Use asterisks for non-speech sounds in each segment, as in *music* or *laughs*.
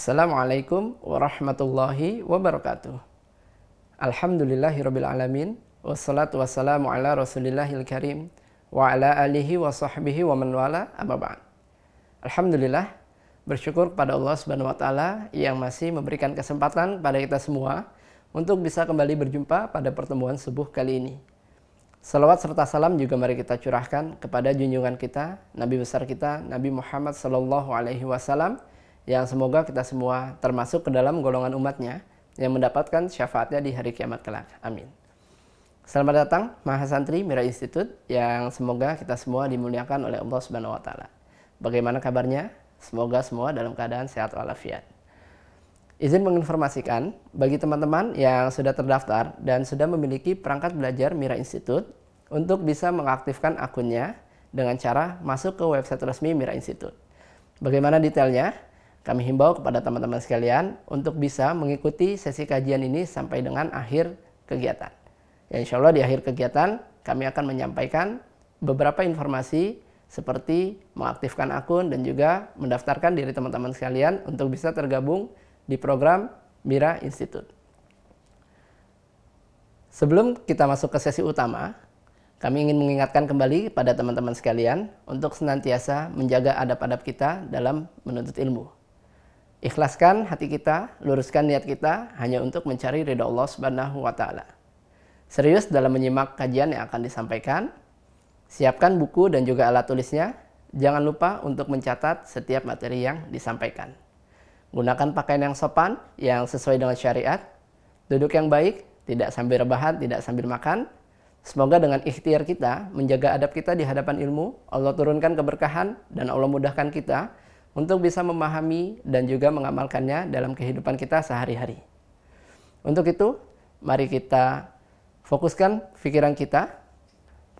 Assalamualaikum warahmatullahi wabarakatuh. rabbil alamin wassalatu wassalamu ala Rasulillahil karim wa ala alihi wa sahbihi wa man wala amma ba'd. Alhamdulillah bersyukur kepada Allah Subhanahu wa taala yang masih memberikan kesempatan pada kita semua untuk bisa kembali berjumpa pada pertemuan subuh kali ini. Salawat serta salam juga mari kita curahkan kepada junjungan kita, Nabi besar kita, Nabi Muhammad Sallallahu Alaihi Wasallam, yang semoga kita semua termasuk ke dalam golongan umatnya yang mendapatkan syafaatnya di hari kiamat kelak. Amin. Selamat datang Mahasantri Mira Institute yang semoga kita semua dimuliakan oleh Allah Subhanahu wa taala. Bagaimana kabarnya? Semoga semua dalam keadaan sehat walafiat. Izin menginformasikan bagi teman-teman yang sudah terdaftar dan sudah memiliki perangkat belajar Mira Institute untuk bisa mengaktifkan akunnya dengan cara masuk ke website resmi Mira Institute. Bagaimana detailnya? Kami himbau kepada teman-teman sekalian untuk bisa mengikuti sesi kajian ini sampai dengan akhir kegiatan. Ya, insya Allah di akhir kegiatan kami akan menyampaikan beberapa informasi seperti mengaktifkan akun dan juga mendaftarkan diri teman-teman sekalian untuk bisa tergabung di program Mira Institute. Sebelum kita masuk ke sesi utama, kami ingin mengingatkan kembali pada teman-teman sekalian untuk senantiasa menjaga adab-adab kita dalam menuntut ilmu. Ikhlaskan hati kita, luruskan niat kita hanya untuk mencari ridha Allah Subhanahu wa taala. Serius dalam menyimak kajian yang akan disampaikan. Siapkan buku dan juga alat tulisnya. Jangan lupa untuk mencatat setiap materi yang disampaikan. Gunakan pakaian yang sopan, yang sesuai dengan syariat. Duduk yang baik, tidak sambil rebahan, tidak sambil makan. Semoga dengan ikhtiar kita, menjaga adab kita di hadapan ilmu, Allah turunkan keberkahan dan Allah mudahkan kita untuk bisa memahami dan juga mengamalkannya dalam kehidupan kita sehari-hari. Untuk itu, mari kita fokuskan pikiran kita,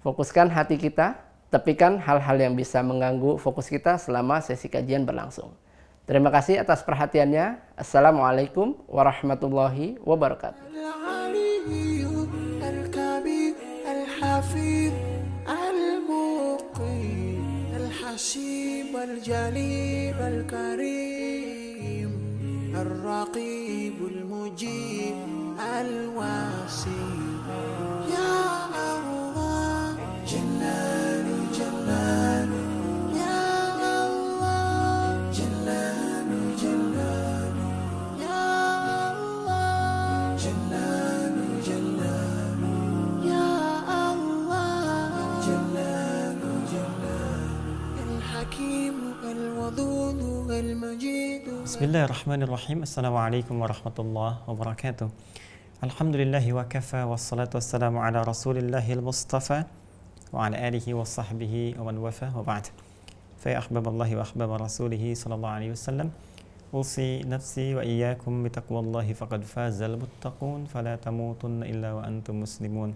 fokuskan hati kita, tepikan hal-hal yang bisa mengganggu fokus kita selama sesi kajian berlangsung. Terima kasih atas perhatiannya. Assalamualaikum warahmatullahi wabarakatuh. والجليل الكريم الرقيب المجيب الوسيم بسم الله الرحمن الرحيم السلام عليكم ورحمة الله وبركاته الحمد لله وكفى والصلاة والسلام على رسول الله المصطفى وعلى آله وصحبه ومن وفى وبعد فيا أحباب الله وأحباب رسوله صلى الله عليه وسلم أوصي نفسي وإياكم بتقوى الله فقد فاز المتقون فلا تموتن إلا وأنتم مسلمون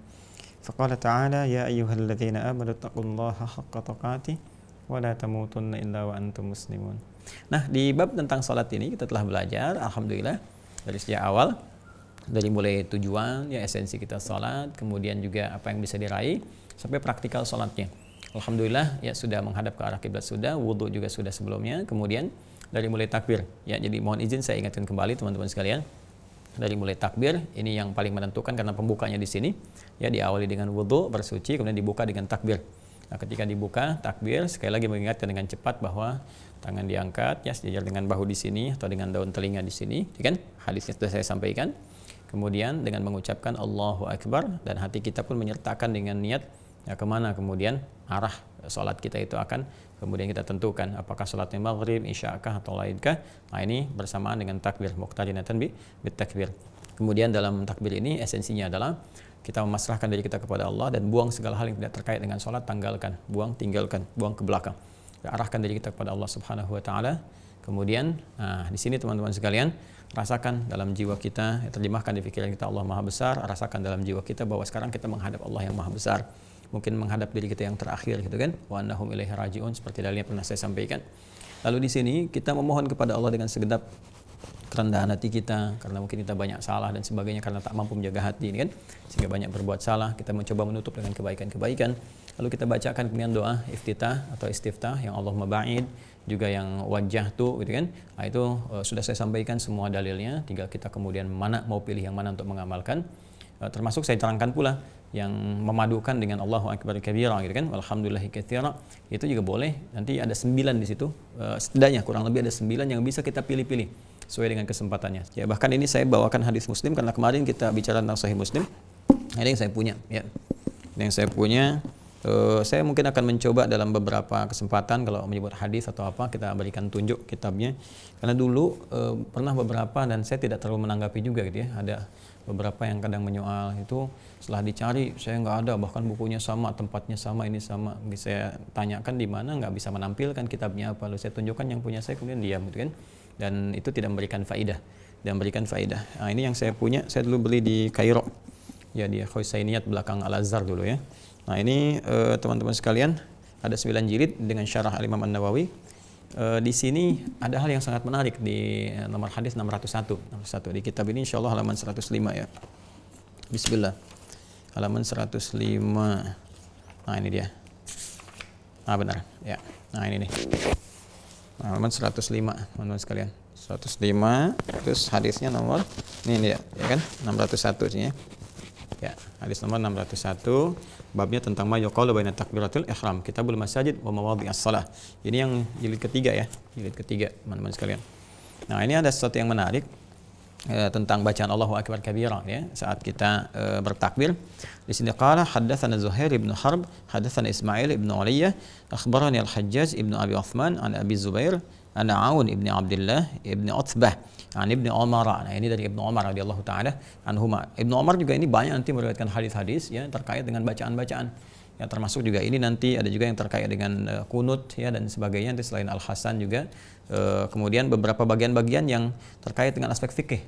فقال تعالى يا أيها الذين آمنوا اتقوا الله حق تقاته wala tamutunna illa wa antum muslimun. Nah, di bab tentang salat ini kita telah belajar alhamdulillah dari sejak awal dari mulai tujuan ya esensi kita salat, kemudian juga apa yang bisa diraih sampai praktikal salatnya. Alhamdulillah ya sudah menghadap ke arah kiblat sudah, wudhu juga sudah sebelumnya, kemudian dari mulai takbir. Ya, jadi mohon izin saya ingatkan kembali teman-teman sekalian dari mulai takbir ini yang paling menentukan karena pembukanya di sini ya diawali dengan wudhu bersuci kemudian dibuka dengan takbir Nah, ketika dibuka takbir sekali lagi mengingatkan dengan cepat bahwa tangan diangkat ya sejajar dengan bahu di sini atau dengan daun telinga di sini, ya kan? Hadisnya sudah saya sampaikan. Kemudian dengan mengucapkan Allahu Akbar dan hati kita pun menyertakan dengan niat ya kemana kemudian arah sholat kita itu akan kemudian kita tentukan apakah sholatnya maghrib, isyakah atau lainkah. Nah ini bersamaan dengan takbir muqtadinatan bi, bi takbir. Kemudian dalam takbir ini esensinya adalah kita memasrahkan diri kita kepada Allah dan buang segala hal yang tidak terkait dengan sholat tanggalkan buang tinggalkan buang ke belakang arahkan diri kita kepada Allah Subhanahu Wa Taala kemudian nah, di sini teman-teman sekalian rasakan dalam jiwa kita terjemahkan di pikiran kita Allah Maha Besar rasakan dalam jiwa kita bahwa sekarang kita menghadap Allah yang Maha Besar mungkin menghadap diri kita yang terakhir gitu kan wa annahum ilaihi rajiun seperti dalilnya pernah saya sampaikan lalu di sini kita memohon kepada Allah dengan segenap kerendahan hati kita karena mungkin kita banyak salah dan sebagainya karena tak mampu menjaga hati ini kan sehingga banyak berbuat salah kita mencoba menutup dengan kebaikan-kebaikan lalu kita bacakan kemudian doa iftitah atau istiftah yang Allah maba'id juga yang wajah tu gitu kan nah, itu uh, sudah saya sampaikan semua dalilnya tinggal kita kemudian mana mau pilih yang mana untuk mengamalkan uh, termasuk saya terangkan pula yang memadukan dengan Allahu Akbar Kabira gitu kan Alhamdulillah katsira itu juga boleh nanti ada sembilan di situ uh, setidaknya kurang lebih ada sembilan yang bisa kita pilih-pilih sesuai dengan kesempatannya. Ya, bahkan ini saya bawakan hadis Muslim karena kemarin kita bicara tentang Sahih Muslim. Ini yang saya punya, ya. Ini yang saya punya. Uh, saya mungkin akan mencoba dalam beberapa kesempatan kalau menyebut hadis atau apa kita berikan tunjuk kitabnya karena dulu uh, pernah beberapa dan saya tidak terlalu menanggapi juga gitu ya ada beberapa yang kadang menyoal itu setelah dicari saya nggak ada bahkan bukunya sama tempatnya sama ini sama bisa tanyakan di mana nggak bisa menampilkan kitabnya apa lalu saya tunjukkan yang punya saya kemudian diam gitu kan dan itu tidak memberikan faidah dan memberikan faidah. Nah, ini yang saya punya, saya dulu beli di Kairo. Ya di Khusainiyat belakang Al-Azhar dulu ya. Nah, ini eh, teman-teman sekalian ada 9 jilid dengan syarah Al-Imam An-Nawawi. Eh, di sini ada hal yang sangat menarik di eh, nomor hadis 601. 601 di kitab ini insyaallah halaman 105 ya. Bismillah. Halaman 105. Nah, ini dia. Ah benar, ya. Nah, ini nih halaman nah, 105 teman-teman sekalian 105 terus hadisnya nomor ini dia ya kan 601 sih ya ya hadis nomor 601 babnya tentang ma yuqalu baina takbiratul ihram kitabul masajid wa mawadhi as-salah ini yang jilid ketiga ya jilid ketiga teman-teman sekalian nah ini ada sesuatu yang menarik Eh, tentang bacaan Allahu Akbar kabira ya saat kita e, bertakbir di sini qala hadatsana Zuhair ibn Harb hadatsana Ismail ibn Aliyah akhbarani al-Hajjaj ibn Abi Uthman an Abi Zubair an Aun ibn Abdullah ibn Uthbah an ibn Umar nah ini dari ibn Umar radhiyallahu taala anhuma ibn Umar juga ini banyak nanti meriwayatkan hadis-hadis ya terkait dengan bacaan-bacaan ya termasuk juga ini nanti ada juga yang terkait dengan uh, kunut ya dan sebagainya nanti selain Al Hasan juga Eh, kemudian beberapa bagian-bagian yang terkait dengan aspek fikih.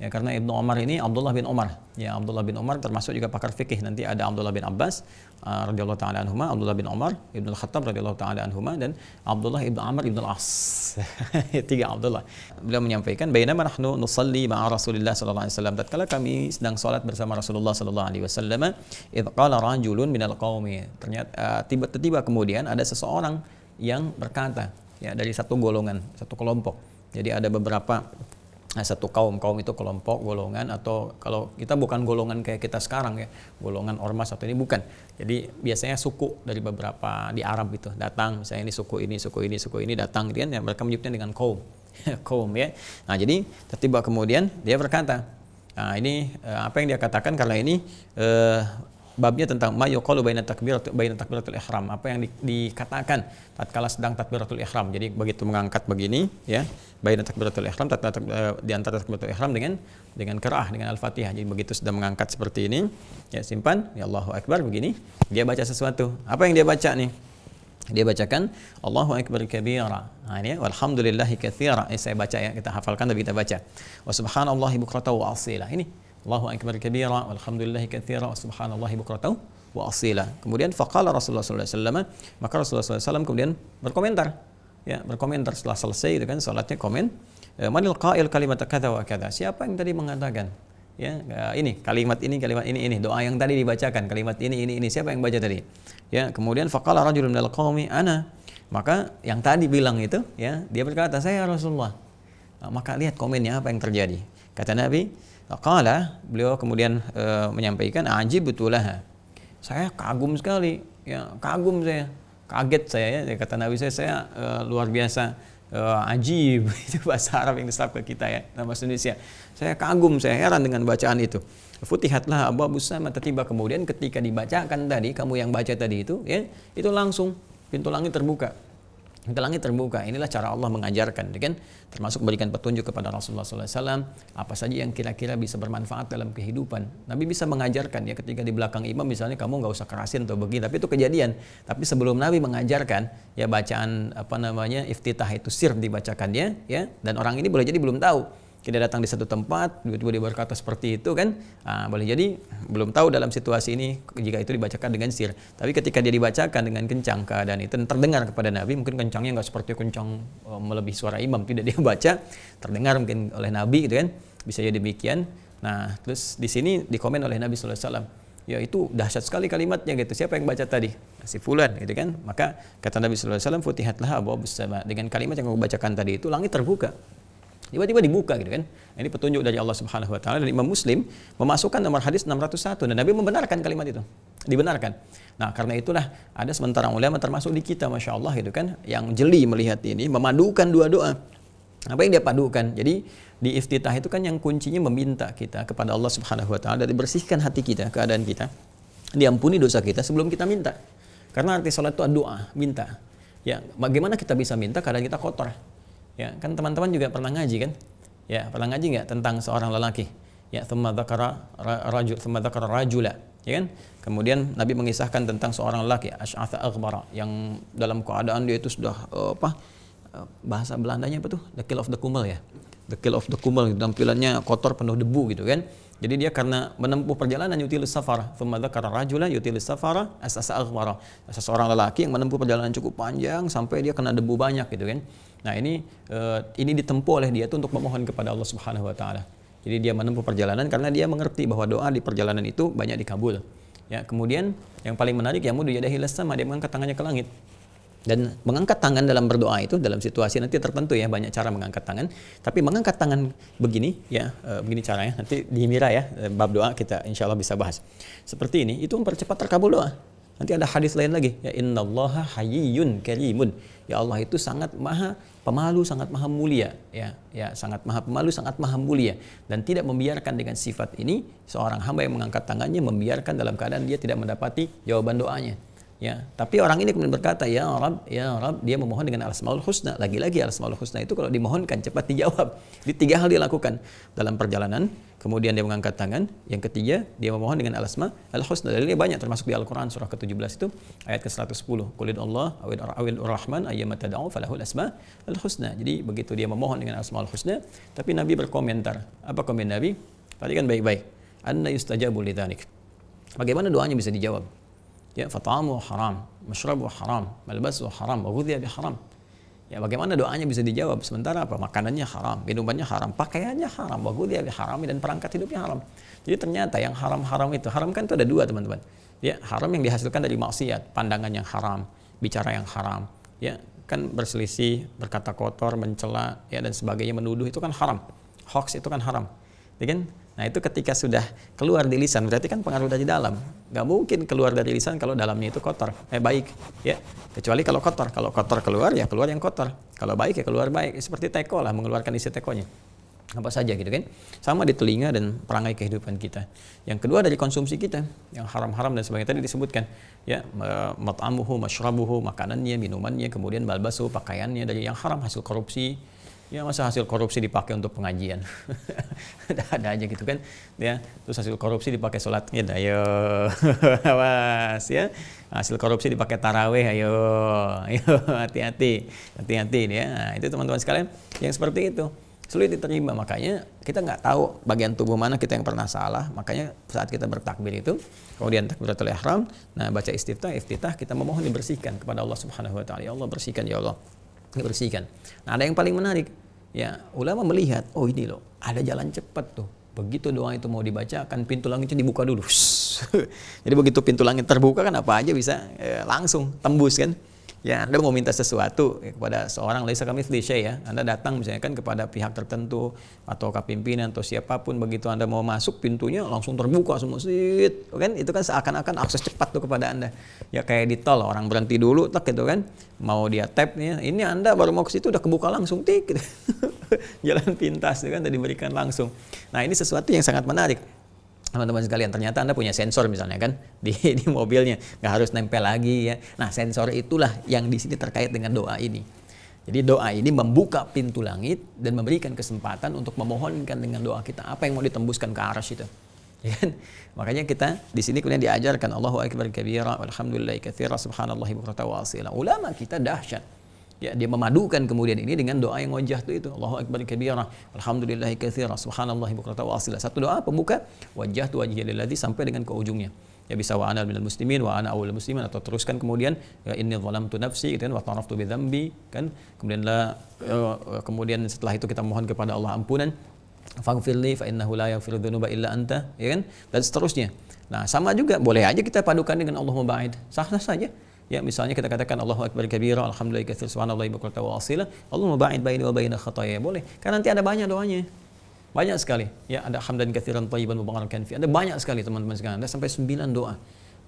Ya, karena Ibnu Umar ini Abdullah bin Umar. Ya, Abdullah bin Omar termasuk juga pakar fikih. Nanti ada Abdullah bin Abbas uh, radhiyallahu taala anhuma, Abdullah bin Umar, Ibnu Khattab radhiyallahu taala anhuma dan Abdullah ibnu Amr ibnu al As. *laughs* Ya, tiga Abdullah. Beliau menyampaikan baina nahnu nusalli ma'a Rasulillah sallallahu alaihi wasallam. Tatkala kami sedang salat bersama Rasulullah sallallahu alaihi wasallam, id qala rajulun minal qaumi. Ternyata eh, tiba-tiba uh, kemudian ada seseorang yang berkata, ya dari satu golongan, satu kelompok. Jadi ada beberapa Nah, satu kaum kaum itu kelompok golongan atau kalau kita bukan golongan kayak kita sekarang ya golongan ormas atau ini bukan jadi biasanya suku dari beberapa di Arab itu datang misalnya ini suku ini suku ini suku ini datang dia gitu kan, ya, mereka menyebutnya dengan kaum *laughs* kaum ya nah jadi tiba kemudian dia berkata nah ini eh, apa yang dia katakan karena ini eh, babnya tentang ma yuqalu baina takbiratul baina takbiratul ihram apa yang di, dikatakan tatkala sedang takbiratul ihram jadi begitu mengangkat begini ya baina takbiratul ihram tatkala tak, eh, di antara takbiratul ihram dengan dengan qiraah dengan al-fatihah jadi begitu sedang mengangkat seperti ini ya simpan ya Allahu akbar begini dia baca sesuatu apa yang dia baca nih dia bacakan Allahu akbar kabira. Nah, ini ya, walhamdulillahi katsira. Eh, saya baca ya, kita hafalkan tapi kita baca. Wa subhanallahi bukrata wa asila. Ini Allahu akbar kabira walhamdulillahi katsira wa subhanallahi bukratan wa asila. Kemudian faqala Rasulullah sallallahu alaihi wasallam, maka Rasulullah sallallahu alaihi wasallam kemudian berkomentar. Ya, berkomentar setelah selesai itu kan salatnya komen, eh, manil qail kalimat kata wa kata. Siapa yang tadi mengatakan? Ya, eh, ini kalimat ini kalimat ini ini doa yang tadi dibacakan kalimat ini ini ini siapa yang baca tadi? Ya, kemudian faqala rajulun minal qaumi ana. Maka yang tadi bilang itu ya, dia berkata, "Saya Rasulullah." Nah, maka lihat komennya apa yang terjadi. Kata Nabi, kala beliau kemudian e, menyampaikan betul betulah. Saya kagum sekali, ya kagum saya, kaget saya ya kata Nabi saya saya e, luar biasa e, ajib *laughs* itu bahasa Arab yang diserap ke kita ya nama Indonesia. Saya kagum, saya heran dengan bacaan itu. Futihatlah Abu abu sama tiba kemudian ketika dibacakan tadi kamu yang baca tadi itu ya itu langsung pintu langit terbuka kita langit terbuka. Inilah cara Allah mengajarkan, kan? Termasuk memberikan petunjuk kepada Rasulullah SAW apa saja yang kira-kira bisa bermanfaat dalam kehidupan. Nabi bisa mengajarkan ya ketika di belakang imam misalnya kamu nggak usah kerasin atau begini, tapi itu kejadian. Tapi sebelum Nabi mengajarkan ya bacaan apa namanya iftitah itu sir dibacakannya ya dan orang ini boleh jadi belum tahu kita datang di satu tempat, tiba-tiba dia berkata seperti itu kan, nah, boleh jadi belum tahu dalam situasi ini jika itu dibacakan dengan sir. Tapi ketika dia dibacakan dengan kencang keadaan itu terdengar kepada Nabi, mungkin kencangnya nggak seperti kencang eh, melebihi suara imam, tidak dia *laughs* baca, terdengar mungkin oleh Nabi gitu kan, bisa jadi demikian. Nah, terus di sini dikomen oleh Nabi saw ya itu dahsyat sekali kalimatnya gitu. Siapa yang baca tadi? Si fulan gitu kan. Maka kata Nabi saw futihatlah Dengan kalimat yang aku bacakan tadi itu langit terbuka. Tiba-tiba dibuka gitu kan. Nah, ini petunjuk dari Allah Subhanahu wa taala dan Imam Muslim memasukkan nomor hadis 601 dan Nabi membenarkan kalimat itu. Dibenarkan. Nah, karena itulah ada sementara ulama termasuk di kita Masya Allah gitu kan yang jeli melihat ini memadukan dua doa. Apa yang dia padukan? Jadi di iftitah itu kan yang kuncinya meminta kita kepada Allah Subhanahu wa taala dari bersihkan hati kita, keadaan kita. Diampuni dosa kita sebelum kita minta. Karena arti salat itu doa, minta. Ya, bagaimana kita bisa minta keadaan kita kotor? Ya, kan teman-teman juga pernah ngaji kan? Ya, pernah ngaji nggak tentang seorang lelaki? Ya, thumma dzakara rajul, rajula. Ya kan? Kemudian Nabi mengisahkan tentang seorang lelaki Ash'atha Aghbara yang dalam keadaan dia itu sudah eh, apa? Eh, bahasa Belandanya apa tuh? The kill of the kumel ya. The kill of the kumel gitu. tampilannya kotor penuh debu gitu kan. Jadi dia karena menempuh perjalanan yutil safar, thumma karena rajula yutil safar asasa aghbara. Seseorang lelaki yang menempuh perjalanan cukup panjang sampai dia kena debu banyak gitu kan. Nah ini uh, ini ditempuh oleh dia itu untuk memohon kepada Allah Subhanahu Wa Taala. Jadi dia menempuh perjalanan karena dia mengerti bahwa doa di perjalanan itu banyak dikabul. Ya, kemudian yang paling menarik ya mudah jadi sama dia mengangkat tangannya ke langit. Dan mengangkat tangan dalam berdoa itu dalam situasi nanti tertentu ya banyak cara mengangkat tangan. Tapi mengangkat tangan begini ya e, begini caranya nanti di Mira ya eh, bab doa kita insya Allah bisa bahas. Seperti ini itu mempercepat terkabul doa. Nanti ada hadis lain lagi, ya innallaha hayyun karimun. Ya Allah itu sangat maha pemalu, sangat maha mulia, ya, ya sangat maha pemalu, sangat maha mulia dan tidak membiarkan dengan sifat ini seorang hamba yang mengangkat tangannya membiarkan dalam keadaan dia tidak mendapati jawaban doanya. Ya, tapi orang ini kemudian berkata, "Ya Rab, ya Rab," dia memohon dengan Al-Asmaul Husna. Lagi-lagi Al-Asmaul Husna itu kalau dimohonkan cepat dijawab. Di tiga hal dilakukan dalam perjalanan kemudian dia mengangkat tangan. Yang ketiga, dia memohon dengan al-asma al-husna. Dalilnya banyak termasuk di Al-Qur'an surah ke-17 itu ayat ke-110. Qulid Allah awil awil rahman ayyama tad'u falahul asma al-husna. Jadi begitu dia memohon dengan asma al-husna, tapi Nabi berkomentar. Apa komen Nabi? Perhatikan baik-baik. Anna yustajabu lidzalik. Bagaimana doanya bisa dijawab? Ya, fatamu haram, mashrabu haram, malbasu haram, wa bi haram. Ya bagaimana doanya bisa dijawab sementara apa makanannya haram, minumannya haram, pakaiannya haram, bagus dia haram dan perangkat hidupnya haram. Jadi ternyata yang haram-haram itu, haram kan itu ada dua teman-teman. Ya haram yang dihasilkan dari maksiat, pandangan yang haram, bicara yang haram, ya kan berselisih, berkata kotor, mencela, ya dan sebagainya menuduh itu kan haram. Hoax itu kan haram. Ya kan? Nah itu ketika sudah keluar di lisan berarti kan pengaruh dari dalam. Gak mungkin keluar dari lisan kalau dalamnya itu kotor, eh baik, ya. Kecuali kalau kotor, kalau kotor keluar ya keluar yang kotor. Kalau baik ya keluar baik. Seperti teko lah mengeluarkan isi tekonya apa saja gitu kan sama di telinga dan perangai kehidupan kita yang kedua dari konsumsi kita yang haram-haram dan sebagainya tadi disebutkan ya mat'amuhu masyrabuhu makanannya minumannya kemudian balbasu pakaiannya dari yang haram hasil korupsi ya masa hasil korupsi dipakai untuk pengajian *laughs* ada, ada aja gitu kan ya terus hasil korupsi dipakai sholat ya ayo *laughs* awas ya hasil korupsi dipakai taraweh ayo *laughs* ayo hati-hati hati-hati ya nah, itu teman-teman sekalian yang seperti itu sulit diterima makanya kita nggak tahu bagian tubuh mana kita yang pernah salah makanya saat kita bertakbir itu kemudian takbiratul ihram nah baca istiftah iftitah kita memohon dibersihkan kepada Allah Subhanahu wa taala ya Allah bersihkan ya Allah dibersihkan. Nah, ada yang paling menarik, ya ulama melihat, oh ini loh, ada jalan cepat tuh. Begitu doa itu mau dibaca dibacakan, pintu langitnya dibuka dulu. *laughs* Jadi begitu pintu langit terbuka kan apa aja bisa eh, langsung tembus kan ya Anda mau minta sesuatu kepada seorang laisa kami Lisha ya Anda datang misalnya kan kepada pihak tertentu atau kepimpinan atau siapapun begitu Anda mau masuk pintunya langsung terbuka semua sit kan itu kan seakan-akan akses cepat tuh kepada Anda ya kayak di tol orang berhenti dulu tak gitu kan mau dia tap nih ini Anda baru mau ke situ udah kebuka langsung tik gitu. *laughs* jalan pintas itu kan udah berikan langsung nah ini sesuatu yang sangat menarik teman-teman sekalian ternyata anda punya sensor misalnya kan *laughs* di, di mobilnya nggak harus nempel lagi ya nah sensor itulah yang di sini terkait dengan doa ini jadi doa ini membuka pintu langit dan memberikan kesempatan untuk memohonkan dengan doa kita apa yang mau ditembuskan ke arah itu *laughs* ya kan? makanya kita di sini kemudian diajarkan Allahu akbar kabira walhamdulillah katsira ibu wa asila ulama kita dahsyat Ya, dia memadukan kemudian ini dengan doa yang wajah itu. Allahu Akbar kabira, alhamdulillah katsira, subhanallahi bukrata wa asila. Satu doa pembuka wajah tu wajhi lilladzi sampai dengan ke ujungnya. Ya bisa wa ana minal muslimin wa ana awal muslimin atau teruskan kemudian ya inni zalamtu nafsi gitu kan wa taraftu bi dzambi kan. Kemudian la ya, kemudian setelah itu kita mohon kepada Allah ampunan Faghfirli fa innahu la yaghfiru dhunuba illa anta, ya kan? Dan seterusnya. Nah, sama juga boleh aja kita padukan dengan Allahumma ba'id. Sah-sah saja. Ya misalnya kita katakan Allahu Akbar kabira, alhamdulillah katsir, subhanallah wa wa asila. Allah Mubaid baini wa baina khataaya. Boleh. Karena nanti ada banyak doanya. Banyak sekali. Ya ada hamdan katsiran thayyiban mubarakan fi. Ada banyak sekali teman-teman sekalian. Ada sampai 9 doa.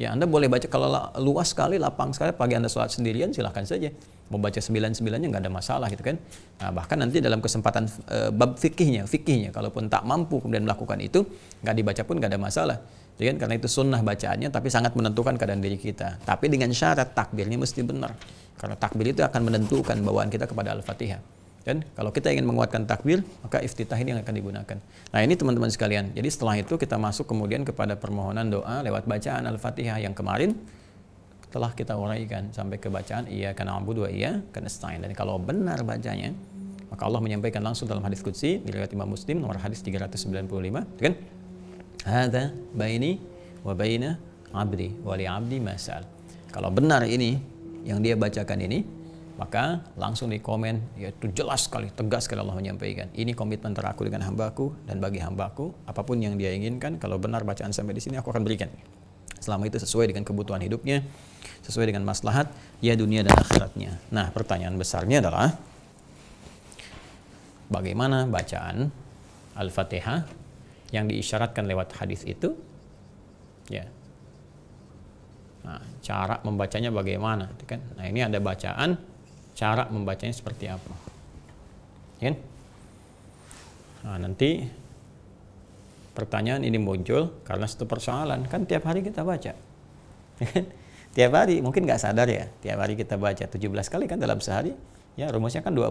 Ya, Anda boleh baca kalau luas sekali, lapang sekali, pagi Anda sholat sendirian silahkan saja. membaca sembilan-sembilannya nggak ada masalah gitu kan. Nah, bahkan nanti dalam kesempatan e, bab fikihnya, fikihnya, kalaupun tak mampu kemudian melakukan itu, nggak dibaca pun nggak ada masalah. Ya kan? Karena itu sunnah bacaannya, tapi sangat menentukan keadaan diri kita. Tapi dengan syarat takbirnya mesti benar. Karena takbir itu akan menentukan bawaan kita kepada Al-Fatihah. Dan ya kalau kita ingin menguatkan takbir, maka iftitah ini yang akan digunakan. Nah ini teman-teman sekalian, jadi setelah itu kita masuk kemudian kepada permohonan doa lewat bacaan Al-Fatihah yang kemarin telah kita uraikan sampai ke bacaan iya karena Abu dua iya karena stain dan kalau benar bacanya maka Allah menyampaikan langsung dalam hadis kutsi diriwayat Imam Muslim nomor hadis 395 ya kan Hada baini wa baina abdi wa li abdi masal. Kalau benar ini yang dia bacakan ini, maka langsung di komen yaitu jelas sekali tegas sekali Allah menyampaikan ini komitmen teraku dengan hambaku dan bagi hambaku apapun yang dia inginkan kalau benar bacaan sampai di sini aku akan berikan selama itu sesuai dengan kebutuhan hidupnya sesuai dengan maslahat ya dunia dan akhiratnya nah pertanyaan besarnya adalah bagaimana bacaan Al-Fatihah yang diisyaratkan lewat hadis itu ya nah, cara membacanya bagaimana kan nah ini ada bacaan cara membacanya seperti apa ya kan nah, nanti pertanyaan ini muncul karena satu persoalan kan tiap hari kita baca ya kan? tiap hari mungkin nggak sadar ya tiap hari kita baca 17 kali kan dalam sehari ya rumusnya kan tiga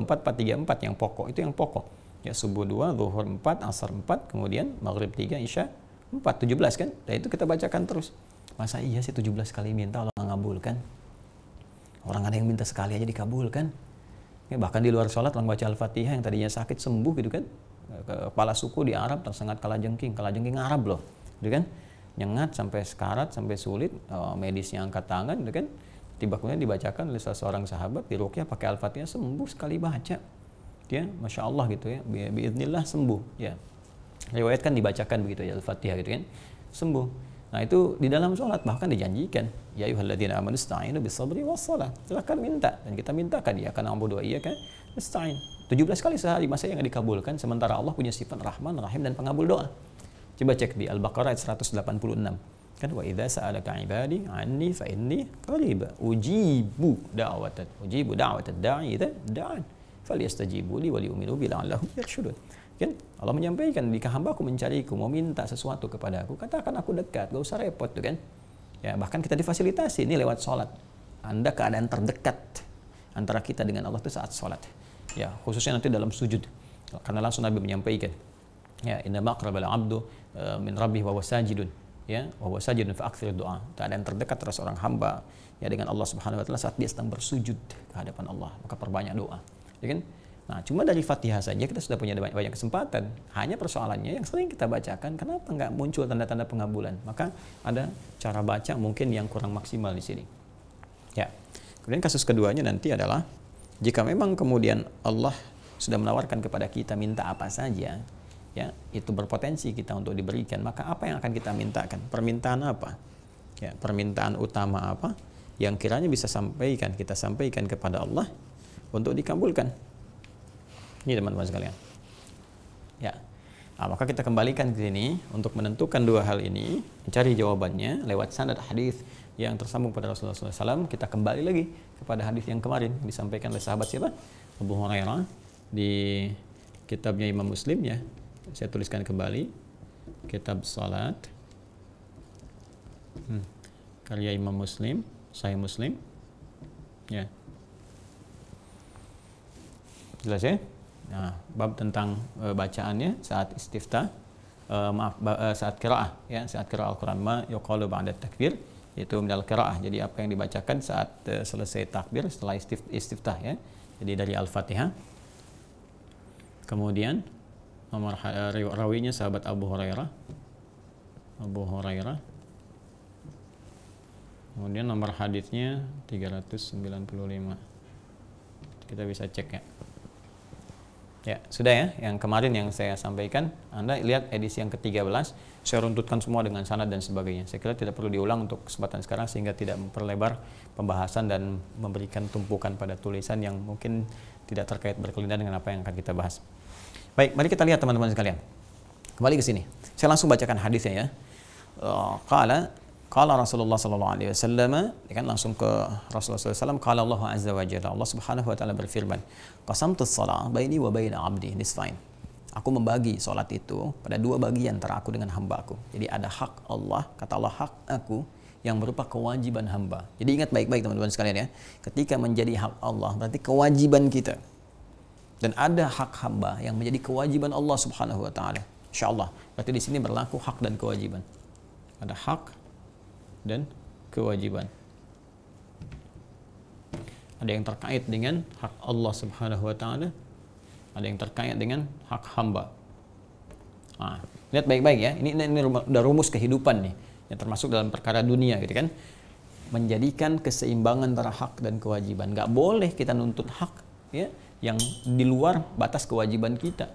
empat, yang pokok itu yang pokok ya subuh 2, zuhur 4, asar 4, kemudian maghrib 3, isya 4, 17 kan? Dan nah, itu kita bacakan terus. Masa iya sih 17 kali minta Allah mengabulkan? Orang ada yang minta sekali aja dikabulkan. Ya, bahkan di luar sholat orang baca Al-Fatihah yang tadinya sakit sembuh gitu kan. Eh, kepala suku di Arab tersengat kalajengking, kalajengking Arab loh. Gitu kan? Nyengat sampai sekarat, sampai sulit, eh, medisnya angkat tangan gitu kan. Tiba tiba dibacakan oleh seorang sahabat di Rukyah pakai Al-Fatihah sembuh sekali baca ya masya Allah gitu ya biidnillah sembuh ya riwayat kan dibacakan begitu ya al-fatihah gitu kan sembuh nah itu di dalam sholat bahkan dijanjikan ya ayuhalladzina amanu ista'inu bisabri wassalah silahkan minta dan kita mintakan ya karena ambu doa iya kan Tujuh 17 kali sehari masa yang dikabulkan sementara Allah punya sifat rahman rahim dan pengabul doa coba cek di al-baqarah ayat 186 kan wa idza sa'alaka ibadi anni fa inni qarib ujibu da'watat ujibu da'watad da'i da'an da falyastajibu li wali li'uminu bila la'allahum yarsyudun. Kan? Allah menyampaikan, jika hambaku mencariku, mau minta sesuatu kepada aku, katakan aku dekat, gak usah repot tuh kan. Ya, bahkan kita difasilitasi, ini lewat sholat. Anda keadaan terdekat antara kita dengan Allah itu saat sholat. Ya, khususnya nanti dalam sujud. Karena langsung Nabi menyampaikan, ya inna maqrabal abdu e, min rabbih wa wasajidun ya wa wasajidun fa aktsir doa keadaan terdekat terhadap seorang hamba ya dengan Allah Subhanahu wa taala saat dia sedang bersujud ke hadapan Allah maka perbanyak doa ya kan? Nah, cuma dari Fatihah saja kita sudah punya banyak, banyak kesempatan. Hanya persoalannya yang sering kita bacakan, kenapa nggak muncul tanda-tanda pengabulan? Maka ada cara baca mungkin yang kurang maksimal di sini. Ya. Kemudian kasus keduanya nanti adalah jika memang kemudian Allah sudah menawarkan kepada kita minta apa saja, ya itu berpotensi kita untuk diberikan. Maka apa yang akan kita mintakan? Permintaan apa? Ya, permintaan utama apa yang kiranya bisa sampaikan kita sampaikan kepada Allah untuk dikabulkan. Ini teman-teman sekalian. Ya. Nah, maka kita kembalikan ke sini untuk menentukan dua hal ini, mencari jawabannya lewat sanad hadis yang tersambung pada Rasulullah SAW. Kita kembali lagi kepada hadis yang kemarin disampaikan oleh sahabat siapa? Abu Hurairah di kitabnya Imam Muslim ya. Saya tuliskan kembali kitab salat hmm. karya Imam Muslim, saya Muslim. Ya. Jelas ya? Nah, bab tentang uh, bacaannya saat istiftah, uh, maaf ba, uh, saat qiraah ya, saat qiraah Al-Qur'an ma yuqalu ba'da takbir yaitu minal qiraah. Jadi apa yang dibacakan saat uh, selesai takbir setelah istif, istiftah ya. Jadi dari Al-Fatihah. Kemudian nomor rawinya sahabat Abu Hurairah. Abu Hurairah. Kemudian nomor hadisnya 395. Kita bisa cek ya. Ya, sudah ya. Yang kemarin yang saya sampaikan, Anda lihat edisi yang ke-13, saya runtutkan semua dengan sanad dan sebagainya. Saya kira tidak perlu diulang untuk kesempatan sekarang sehingga tidak memperlebar pembahasan dan memberikan tumpukan pada tulisan yang mungkin tidak terkait berkelindahan dengan apa yang akan kita bahas. Baik, mari kita lihat teman-teman sekalian. Kembali ke sini. Saya langsung bacakan hadisnya ya. Eh, qala Kala Rasulullah sallallahu alaihi wasallam, kan langsung ke Rasulullah sallallahu alaihi wasallam, Allah azza wa jalla, Allah Subhanahu wa taala berfirman, "Qasamtus shalah baini wa baina 'abdi fine. Aku membagi salat itu pada dua bagian antara aku dengan aku. Jadi ada hak Allah, kata Allah hak aku yang berupa kewajiban hamba. Jadi ingat baik-baik teman-teman sekalian ya. Ketika menjadi hak Allah berarti kewajiban kita. Dan ada hak hamba yang menjadi kewajiban Allah Subhanahu wa taala. Insyaallah. Berarti di sini berlaku hak dan kewajiban. Ada hak dan kewajiban. Ada yang terkait dengan hak Allah Subhanahu wa taala, ada yang terkait dengan hak hamba. Nah, lihat baik-baik ya. Ini, ini, ini udah rumus kehidupan nih, yang termasuk dalam perkara dunia gitu kan. Menjadikan keseimbangan antara hak dan kewajiban. Gak boleh kita nuntut hak ya yang di luar batas kewajiban kita.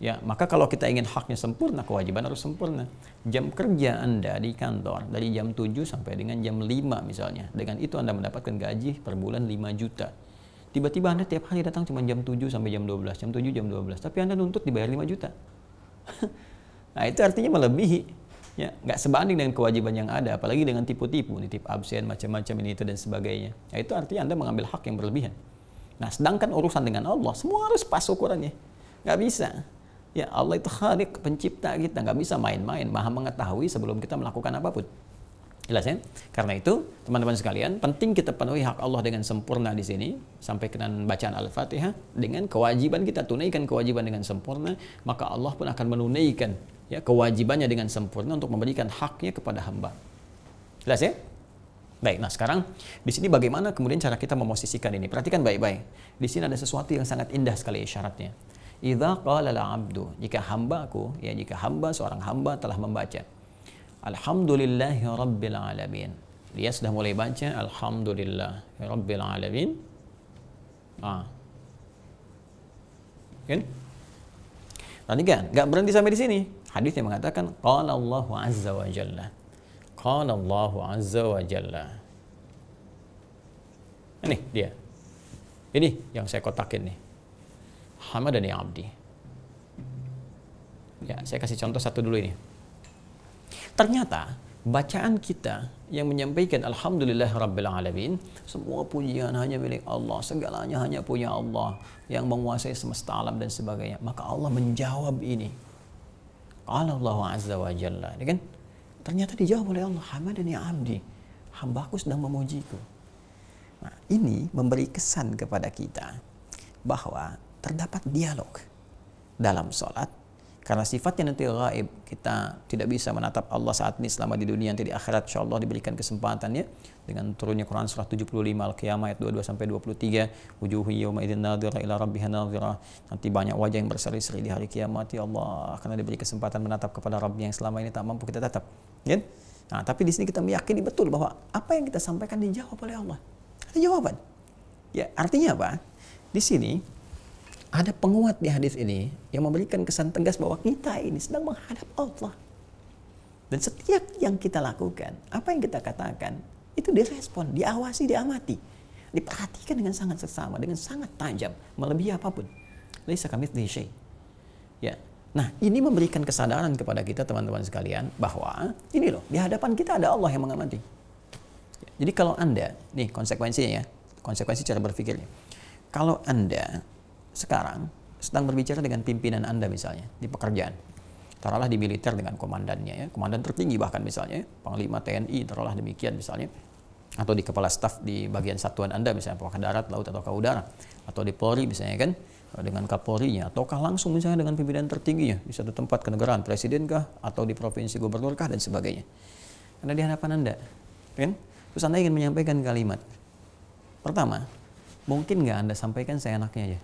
Ya, maka kalau kita ingin haknya sempurna, kewajiban harus sempurna. Jam kerja Anda di kantor dari jam 7 sampai dengan jam 5 misalnya. Dengan itu Anda mendapatkan gaji per bulan 5 juta. Tiba-tiba Anda tiap hari datang cuma jam 7 sampai jam 12, jam 7, jam 12. Tapi Anda nuntut dibayar 5 juta. *laughs* nah, itu artinya melebihi. Ya, nggak sebanding dengan kewajiban yang ada, apalagi dengan tipu-tipu, nitip absen, macam-macam ini itu dan sebagainya. Nah, itu artinya Anda mengambil hak yang berlebihan. Nah, sedangkan urusan dengan Allah, semua harus pas ukurannya. Nggak bisa. Ya Allah itu khalik, pencipta kita, nggak bisa main-main, maha mengetahui sebelum kita melakukan apapun. Jelas ya? Karena itu, teman-teman sekalian, penting kita penuhi hak Allah dengan sempurna di sini, sampai dengan bacaan Al-Fatihah, dengan kewajiban kita tunaikan kewajiban dengan sempurna, maka Allah pun akan menunaikan ya kewajibannya dengan sempurna untuk memberikan haknya kepada hamba. Jelas ya? Baik, nah sekarang di sini bagaimana kemudian cara kita memosisikan ini? Perhatikan baik-baik. Di sini ada sesuatu yang sangat indah sekali syaratnya idza qala abdu jika hambaku ya jika hamba seorang hamba telah membaca alhamdulillahi rabbil alamin dia sudah mulai baca alhamdulillah rabbil alamin ah kan nah, tadi kan enggak berhenti sampai di sini hadisnya mengatakan qala Allah azza wa jalla qala Allah azza wa jalla ini dia ini yang saya kotakin nih hamadani abdi. Ya, saya kasih contoh satu dulu ini. Ternyata bacaan kita yang menyampaikan Alhamdulillah Rabbil Alamin semua pujian hanya milik Allah segalanya hanya punya Allah yang menguasai semesta alam dan sebagainya maka Allah menjawab ini Allah Azza wa Jalla kan? ternyata dijawab oleh Allah hamadani abdi hambaku sedang memujiku nah ini memberi kesan kepada kita bahwa terdapat dialog dalam sholat. Karena sifatnya nanti gaib, kita tidak bisa menatap Allah saat ini selama di dunia, nanti di akhirat insya Allah diberikan kesempatannya dengan turunnya Quran surah 75 Al-Qiyamah ayat 22 sampai 23 wujuhi yawma idzin nadhira ila rabbiha nadhira nanti banyak wajah yang berseri-seri di hari kiamat ya Allah karena diberi kesempatan menatap kepada Rabb yang selama ini tak mampu kita tatap ya nah tapi di sini kita meyakini betul bahwa apa yang kita sampaikan dijawab oleh Allah ada jawaban ya artinya apa di sini ada penguat di hadis ini yang memberikan kesan tegas bahwa kita ini sedang menghadap Allah. Dan setiap yang kita lakukan, apa yang kita katakan, itu direspon, diawasi, diamati. Diperhatikan dengan sangat sesama, dengan sangat tajam, melebihi apapun. Laisa kami Ya. Nah, ini memberikan kesadaran kepada kita teman-teman sekalian bahwa ini loh, di hadapan kita ada Allah yang mengamati. Jadi kalau Anda, nih konsekuensinya ya, konsekuensi cara berpikirnya. Kalau Anda sekarang sedang berbicara dengan pimpinan Anda misalnya di pekerjaan. Taruhlah di militer dengan komandannya ya, komandan tertinggi bahkan misalnya, ya, panglima TNI taruhlah demikian misalnya atau di kepala staf di bagian satuan Anda misalnya apakah darat, laut atau udara atau di Polri misalnya kan dengan Kapolrinya ataukah langsung misalnya dengan pimpinan tertingginya di satu tempat kenegaraan presiden kah atau di provinsi gubernur kah dan sebagainya. Karena di hadapan Anda, kan? Terus Anda ingin menyampaikan kalimat. Pertama, mungkin nggak Anda sampaikan seenaknya ya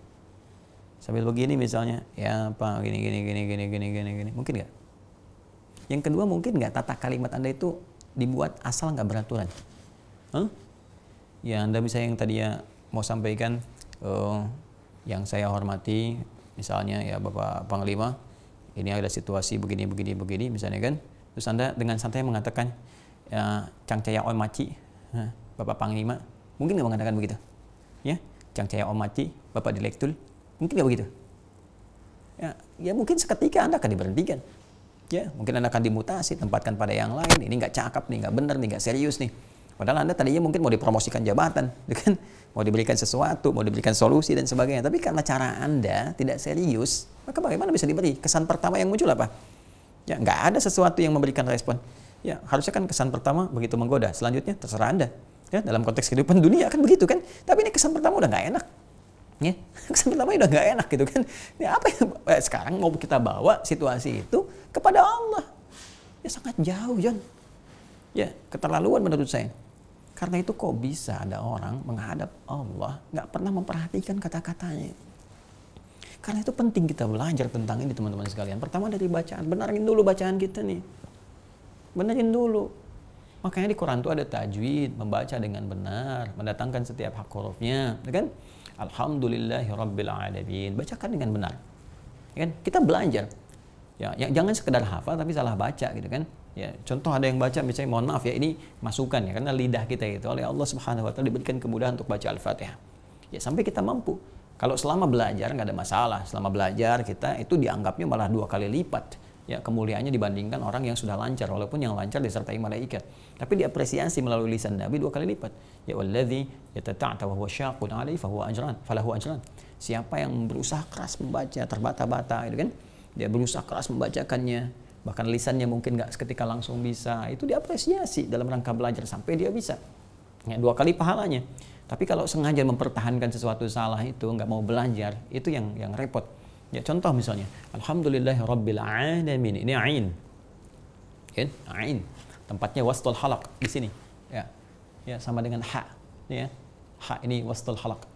sambil begini misalnya ya apa gini gini gini gini gini gini gini mungkin nggak yang kedua mungkin nggak tata kalimat anda itu dibuat asal nggak beraturan huh? ya anda bisa yang tadi ya mau sampaikan uh, yang saya hormati misalnya ya bapak panglima ini ada situasi begini begini begini misalnya kan terus anda dengan santai mengatakan ya, cangcaya on maci bapak panglima mungkin nggak mengatakan begitu ya cangcaya on maci bapak direktur Mungkin nggak begitu? Ya, ya mungkin seketika Anda akan diberhentikan. Ya, mungkin Anda akan dimutasi, tempatkan pada yang lain. Ini nggak cakep nih, nggak bener nih, nggak serius nih. Padahal Anda tadinya mungkin mau dipromosikan jabatan, *laughs* gitu kan? mau diberikan sesuatu, mau diberikan solusi dan sebagainya. Tapi karena cara Anda tidak serius, maka bagaimana bisa diberi? Kesan pertama yang muncul apa? Ya, nggak ada sesuatu yang memberikan respon. Ya, harusnya kan kesan pertama begitu menggoda. Selanjutnya terserah Anda. Ya, dalam konteks kehidupan dunia kan begitu kan? Tapi ini kesan pertama udah nggak enak. Iya. *laughs* ya sampai lama udah nggak enak gitu kan ini apa yang eh, sekarang mau kita bawa situasi itu kepada Allah ya sangat jauh John ya keterlaluan menurut saya karena itu kok bisa ada orang menghadap Allah nggak pernah memperhatikan kata-katanya karena itu penting kita belajar tentang ini teman-teman sekalian pertama dari bacaan benarin dulu bacaan kita nih Benarin dulu makanya di Quran itu ada tajwid membaca dengan benar mendatangkan setiap hak hurufnya ya kan Alhamdulillahi Alamin. Bacakan dengan benar. Ya kan? Kita belajar. Ya, ya jangan sekedar hafal tapi salah baca gitu kan. Ya, contoh ada yang baca misalnya mohon maaf ya ini masukan ya karena lidah kita itu oleh Allah Subhanahu wa taala diberikan kemudahan untuk baca Al-Fatihah. Ya sampai kita mampu. Kalau selama belajar nggak ada masalah, selama belajar kita itu dianggapnya malah dua kali lipat ya kemuliaannya dibandingkan orang yang sudah lancar walaupun yang lancar disertai malaikat. Tapi diapresiasi melalui lisan Nabi dua kali lipat. Ya wallazi yatata'ta wa huwa syaqqun alaihi fa huwa ajran, falahu ajran. Siapa yang berusaha keras membaca terbata-bata gitu kan? Dia berusaha keras membacakannya, bahkan lisannya mungkin nggak seketika langsung bisa. Itu diapresiasi dalam rangka belajar sampai dia bisa. Ya, dua kali pahalanya. Tapi kalau sengaja mempertahankan sesuatu salah itu, nggak mau belajar, itu yang yang repot. Ya, contoh misalnya, Alhamdulillah Rabbil Alamin, ini Ain. Kan? Ain. Tempatnya wastul halak di sini. Ya. Ya, sama dengan ha. Ya. Ha ini wastul halak.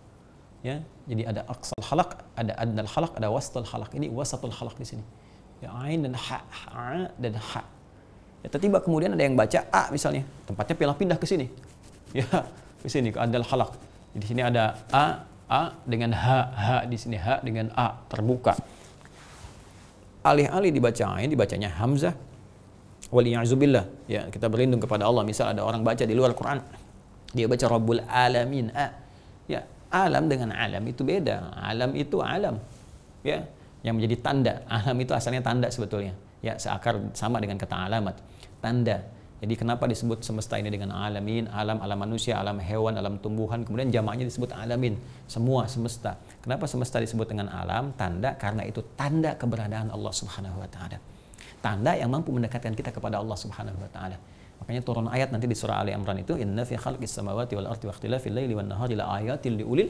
Ya. Jadi ada aqsal halak, ada adnal halak, ada wastul halak. Ini wasatul halak di sini. Ya, ain dan ha, ha dan ha. Ya, tiba kemudian ada yang baca a misalnya, tempatnya pindah pindah ke sini. Ya, ke sini ke adnal halak. Di sini ada a, a dengan ha ha di sini ha dengan a terbuka. Alih-alih dibacain dibacanya hamzah, Waliyazubillah. Ya, kita berlindung kepada Allah. Misal ada orang baca di luar Quran, dia baca Rabbul Alamin. A. Ah, ya, alam dengan alam itu beda. Alam itu alam. Ya, yang menjadi tanda. Alam itu asalnya tanda sebetulnya. Ya, seakar sama dengan kata alamat. Tanda. Jadi kenapa disebut semesta ini dengan alamin, alam, alam manusia, alam hewan, alam tumbuhan, kemudian jamaknya disebut alamin, semua semesta. Kenapa semesta disebut dengan alam, tanda? Karena itu tanda keberadaan Allah Subhanahu wa taala tanda yang mampu mendekatkan kita kepada Allah Subhanahu wa taala. Makanya turun ayat nanti di surah Ali Imran itu inna fi khalqis samawati wal ardi wa ikhtilafil laili wan nahari la ayatil liulil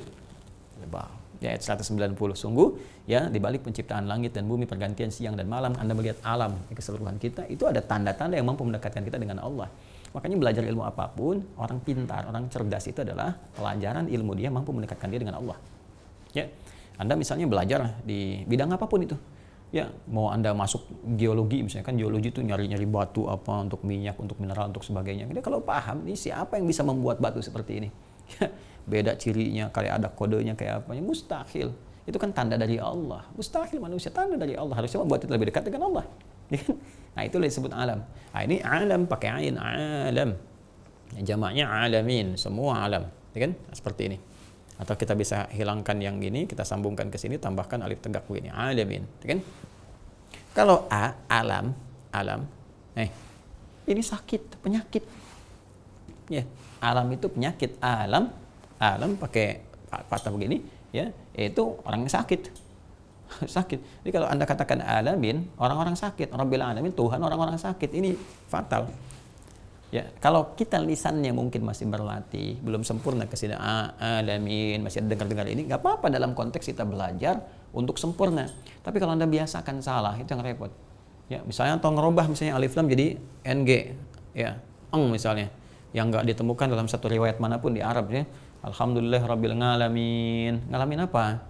albab. Ya, ayat 190 sungguh ya di balik penciptaan langit dan bumi pergantian siang dan malam Anda melihat alam keseluruhan kita itu ada tanda-tanda yang mampu mendekatkan kita dengan Allah. Makanya belajar ilmu apapun, orang pintar, orang cerdas itu adalah pelajaran ilmu dia mampu mendekatkan dia dengan Allah. Ya. Anda misalnya belajar di bidang apapun itu ya mau anda masuk geologi misalnya kan geologi itu nyari-nyari batu apa untuk minyak untuk mineral untuk sebagainya jadi kalau paham ini siapa yang bisa membuat batu seperti ini ya, beda cirinya kayak ada kodenya kayak apa apanya mustahil itu kan tanda dari Allah mustahil manusia tanda dari Allah harusnya membuat itu lebih dekat dengan Allah ya kan? nah itu disebut alam nah, ini alam pakai ain alam jamaknya alamin semua alam ya kan nah, seperti ini atau kita bisa hilangkan yang ini kita sambungkan ke sini tambahkan alif tegak begini alamin ya kan kalau a alam alam eh ini sakit penyakit ya alam itu penyakit alam alam pakai patah begini ya itu orang yang sakit *laughs* sakit jadi kalau anda katakan alamin orang-orang sakit orang bilang alamin Tuhan orang-orang sakit ini fatal Ya, kalau kita lisannya mungkin masih berlatih, belum sempurna ke sini, a, masih dengar-dengar ini, nggak apa-apa dalam konteks kita belajar untuk sempurna. Tapi kalau anda biasakan salah, itu yang repot. Ya, misalnya atau ngerubah misalnya alif lam jadi ng, ya, eng misalnya, yang nggak ditemukan dalam satu riwayat manapun di Arab ya. Alhamdulillah Rabbil ngalamin. Ngalamin apa?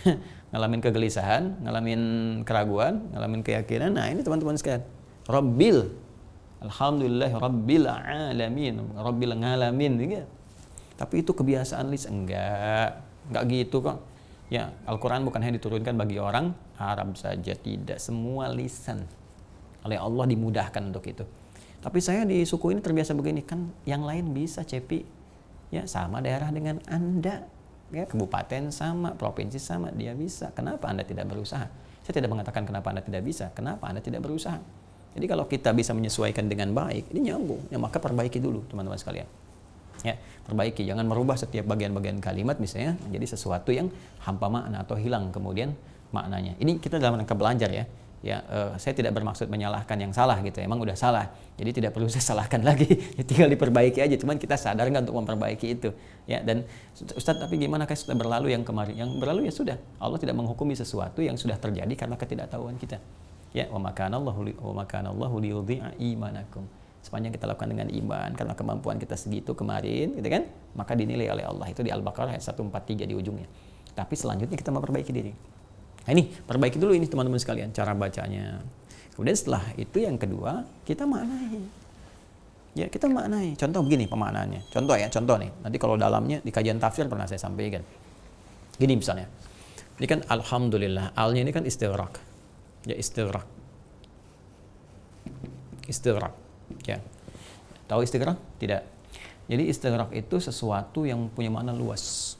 *laughs* ngalamin kegelisahan, ngalamin keraguan, ngalamin keyakinan. Nah ini teman-teman sekalian. Rabbil Alhamdulillah Rabbil Alamin Rabbil Ngalamin gitu. tapi itu kebiasaan Lis enggak enggak gitu kok ya Al-Quran bukan hanya diturunkan bagi orang Arab saja tidak semua lisan oleh Allah dimudahkan untuk itu tapi saya di suku ini terbiasa begini kan yang lain bisa cepi ya sama daerah dengan anda ya, kabupaten sama provinsi sama dia bisa kenapa anda tidak berusaha saya tidak mengatakan kenapa anda tidak bisa kenapa anda tidak berusaha jadi kalau kita bisa menyesuaikan dengan baik, ini nyambung. Ya maka perbaiki dulu teman-teman sekalian. Ya, perbaiki jangan merubah setiap bagian-bagian kalimat misalnya menjadi sesuatu yang hampa makna atau hilang kemudian maknanya. Ini kita dalam rangka belajar ya. Ya, uh, saya tidak bermaksud menyalahkan yang salah gitu. Ya. Emang udah salah. Jadi tidak perlu *laughs* saya salahkan lagi. ya, tinggal diperbaiki aja. Cuman kita sadar nggak untuk memperbaiki itu. Ya, dan Ustaz tapi gimana kayak sudah berlalu yang kemarin? Yang berlalu ya sudah. Allah tidak menghukumi sesuatu yang sudah terjadi karena ketidaktahuan kita ya wa makanallahu wa makanallahu liyudhi'a imanakum sepanjang kita lakukan dengan iman karena kemampuan kita segitu kemarin gitu kan maka dinilai oleh Allah itu di Al-Baqarah ayat 143 di ujungnya tapi selanjutnya kita memperbaiki diri nah ini perbaiki dulu ini teman-teman sekalian cara bacanya kemudian setelah itu yang kedua kita maknai ya kita maknai contoh begini pemaknaannya contoh ya contoh nih nanti kalau dalamnya di kajian tafsir pernah saya sampaikan gini misalnya ini kan alhamdulillah alnya ini kan istighraq ya istighraq istighraq ya tahu istighraq tidak jadi istighraq itu sesuatu yang punya makna luas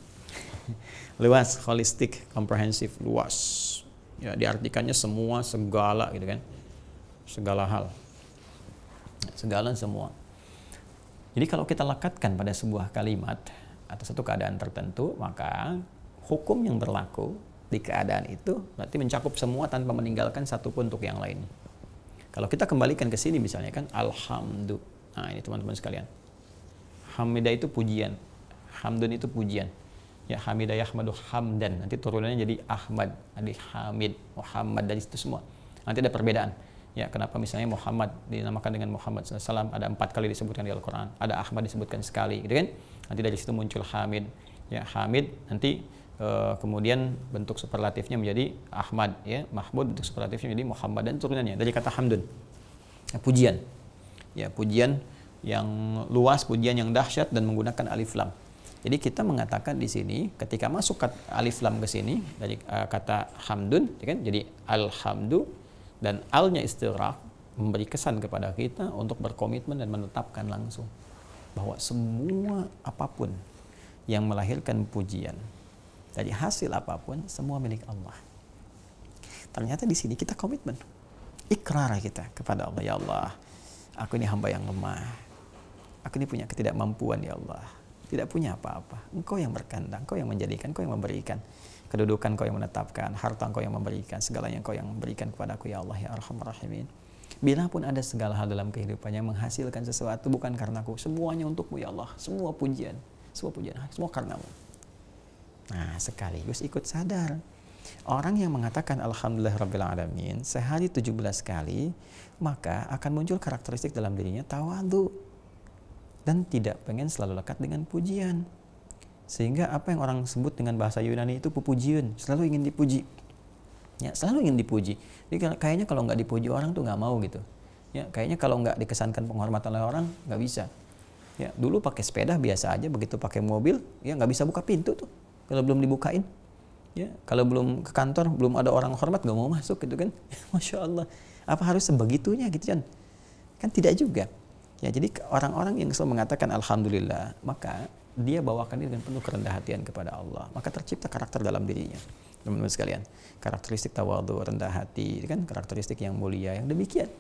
*laughs* luas holistik komprehensif luas ya diartikannya semua segala gitu kan segala hal segala semua jadi kalau kita lekatkan pada sebuah kalimat atau satu keadaan tertentu maka hukum yang berlaku di keadaan itu berarti mencakup semua tanpa meninggalkan satupun untuk yang lain. Kalau kita kembalikan ke sini misalnya kan alhamdu. Nah, ini teman-teman sekalian. Hamidah itu pujian. Hamdun itu pujian. Ya Hamidah Yahmadu Hamdan. Nanti turunannya jadi Ahmad, nanti Hamid, Muhammad dan itu semua. Nanti ada perbedaan. Ya, kenapa misalnya Muhammad dinamakan dengan Muhammad SAW ada empat kali disebutkan di Al-Quran, ada Ahmad disebutkan sekali, gitu kan? Nanti dari situ muncul Hamid, ya Hamid nanti Uh, kemudian bentuk superlatifnya menjadi Ahmad ya Mahmud bentuk superlatifnya menjadi Muhammad dan turunannya dari kata hamdun ya, pujian ya pujian yang luas pujian yang dahsyat dan menggunakan alif lam jadi kita mengatakan di sini ketika masuk kat, alif lam ke sini dari uh, kata hamdun ya kan jadi alhamdu dan alnya istirah memberi kesan kepada kita untuk berkomitmen dan menetapkan langsung bahwa semua apapun yang melahirkan pujian dari hasil apapun semua milik Allah. Ternyata di sini kita komitmen. Ikrar kita kepada Allah, ya Allah, aku ini hamba yang lemah. Aku ini punya ketidakmampuan ya Allah. Tidak punya apa-apa. Engkau yang berkandang, engkau yang menjadikan, engkau yang memberikan. Kedudukan engkau yang menetapkan, harta engkau yang memberikan, segala yang engkau yang memberikan aku ya Allah ya Arhamar Rahimin. Bila pun ada segala hal dalam kehidupannya menghasilkan sesuatu bukan karena aku, semuanya untukmu ya Allah, semua pujian, semua pujian, semua karenamu. Nah, sekaligus ikut sadar. Orang yang mengatakan Alhamdulillah Rabbil Alamin sehari 17 kali, maka akan muncul karakteristik dalam dirinya tawadu dan tidak pengen selalu lekat dengan pujian. Sehingga apa yang orang sebut dengan bahasa Yunani itu pupujiun, selalu ingin dipuji. Ya, selalu ingin dipuji. Jadi kayaknya kalau nggak dipuji orang tuh nggak mau gitu. Ya, kayaknya kalau nggak dikesankan penghormatan oleh orang nggak bisa. Ya, dulu pakai sepeda biasa aja, begitu pakai mobil, ya nggak bisa buka pintu tuh kalau belum dibukain ya kalau belum ke kantor belum ada orang hormat nggak mau masuk gitu kan *laughs* masya Allah apa harus sebegitunya gitu kan kan tidak juga ya jadi orang-orang yang selalu mengatakan alhamdulillah maka dia bawakan diri dengan penuh kerendahan hatian kepada Allah maka tercipta karakter dalam dirinya teman-teman sekalian karakteristik tawadu rendah hati kan karakteristik yang mulia yang demikian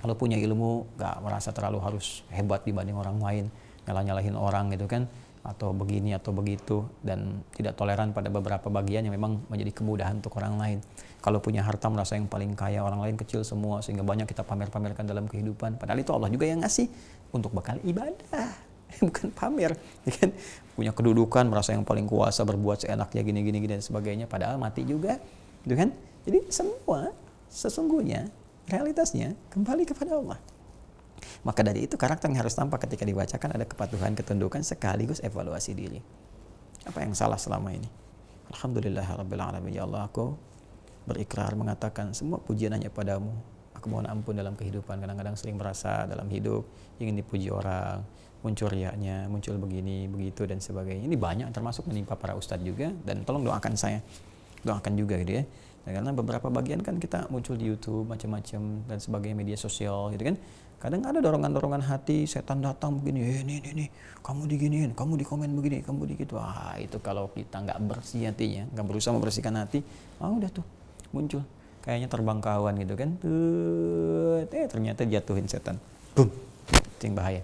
kalau punya ilmu nggak merasa terlalu harus hebat dibanding orang lain nyalah nyalahin orang gitu kan atau begini atau begitu dan tidak toleran pada beberapa bagian yang memang menjadi kemudahan untuk orang lain. Kalau punya harta merasa yang paling kaya, orang lain kecil semua sehingga banyak kita pamer-pamerkan dalam kehidupan. Padahal itu Allah juga yang ngasih untuk bekal ibadah, *laughs* bukan pamer. Ya kan? Punya kedudukan, merasa yang paling kuasa, berbuat seenaknya gini gini, dan sebagainya. Padahal mati juga, itu kan? Jadi semua sesungguhnya realitasnya kembali kepada Allah. Maka dari itu karakter yang harus tampak ketika dibacakan ada kepatuhan, ketundukan sekaligus evaluasi diri. Apa yang salah selama ini? Alhamdulillah ya alamin ya Allah aku berikrar mengatakan semua pujian hanya padamu. Aku mohon ampun dalam kehidupan. Kadang-kadang sering merasa dalam hidup ingin dipuji orang, muncul riaknya, muncul begini, begitu dan sebagainya. Ini banyak termasuk menimpa para ustadz juga dan tolong doakan saya. Doakan juga gitu ya. Nah, karena beberapa bagian kan kita muncul di YouTube macam-macam dan sebagai media sosial gitu kan. Kadang ada dorongan-dorongan hati, setan datang begini, eh, ini, ini, ini, kamu diginiin, kamu dikomen begini, kamu digitu. Ah, itu kalau kita nggak bersih hatinya, nggak berusaha membersihkan hati, ah udah tuh, muncul. Kayaknya terbang kawan gitu kan. Tuh, eh, ternyata jatuhin setan. boom itu yang bahaya.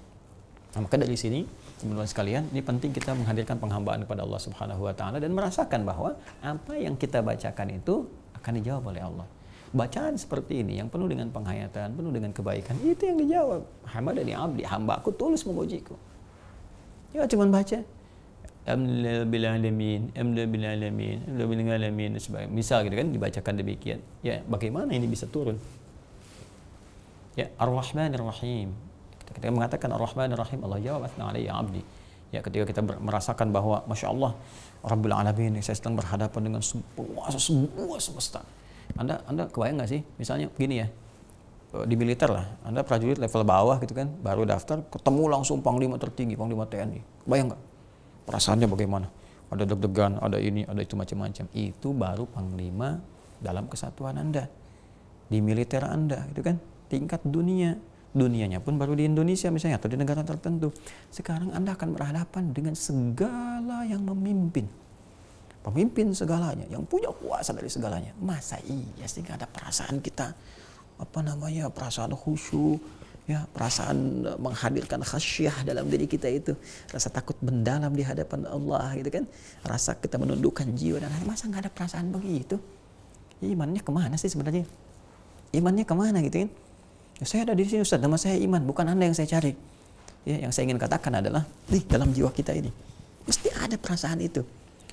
Nah, maka dari sini, teman-teman sekalian, ini penting kita menghadirkan penghambaan kepada Allah Subhanahu wa taala dan merasakan bahwa apa yang kita bacakan itu akan dijawab oleh Allah bacaan seperti ini yang penuh dengan penghayatan, penuh dengan kebaikan, itu yang dijawab. hamba dari abdi, hamba aku tulus memujiku. Ya cuma baca. alamin, alamin, alamin dan sebagainya. Misal gitu kan dibacakan demikian. Ya, bagaimana ini bisa turun? Ya, Ar-Rahman Ar-Rahim. Ketika mengatakan Ar-Rahman Ar-Rahim, Allah jawab athna ya abdi. Ya, ketika kita merasakan bahwa Masya Allah, Rabbul Alamin, saya sedang berhadapan dengan semua, semua semesta anda Anda kebayang nggak sih? Misalnya gini ya, eh, di militer lah, Anda prajurit level bawah gitu kan, baru daftar, ketemu langsung panglima tertinggi, panglima TNI. Kebayang nggak? Perasaannya bagaimana? Ada deg-degan, ada ini, ada itu macam-macam. Itu baru panglima dalam kesatuan Anda. Di militer Anda, gitu kan? Tingkat dunia. Dunianya pun baru di Indonesia misalnya, atau di negara tertentu. Sekarang Anda akan berhadapan dengan segala yang memimpin pemimpin segalanya, yang punya kuasa dari segalanya. Masa iya sih gak ada perasaan kita apa namanya perasaan khusyuk, ya perasaan menghadirkan khasyah dalam diri kita itu rasa takut mendalam di hadapan Allah gitu kan rasa kita menundukkan jiwa dan hati masa gak ada perasaan begitu imannya kemana sih sebenarnya imannya kemana gitu kan ya, saya ada di sini Ustaz nama saya iman bukan anda yang saya cari ya yang saya ingin katakan adalah di dalam jiwa kita ini mesti ada perasaan itu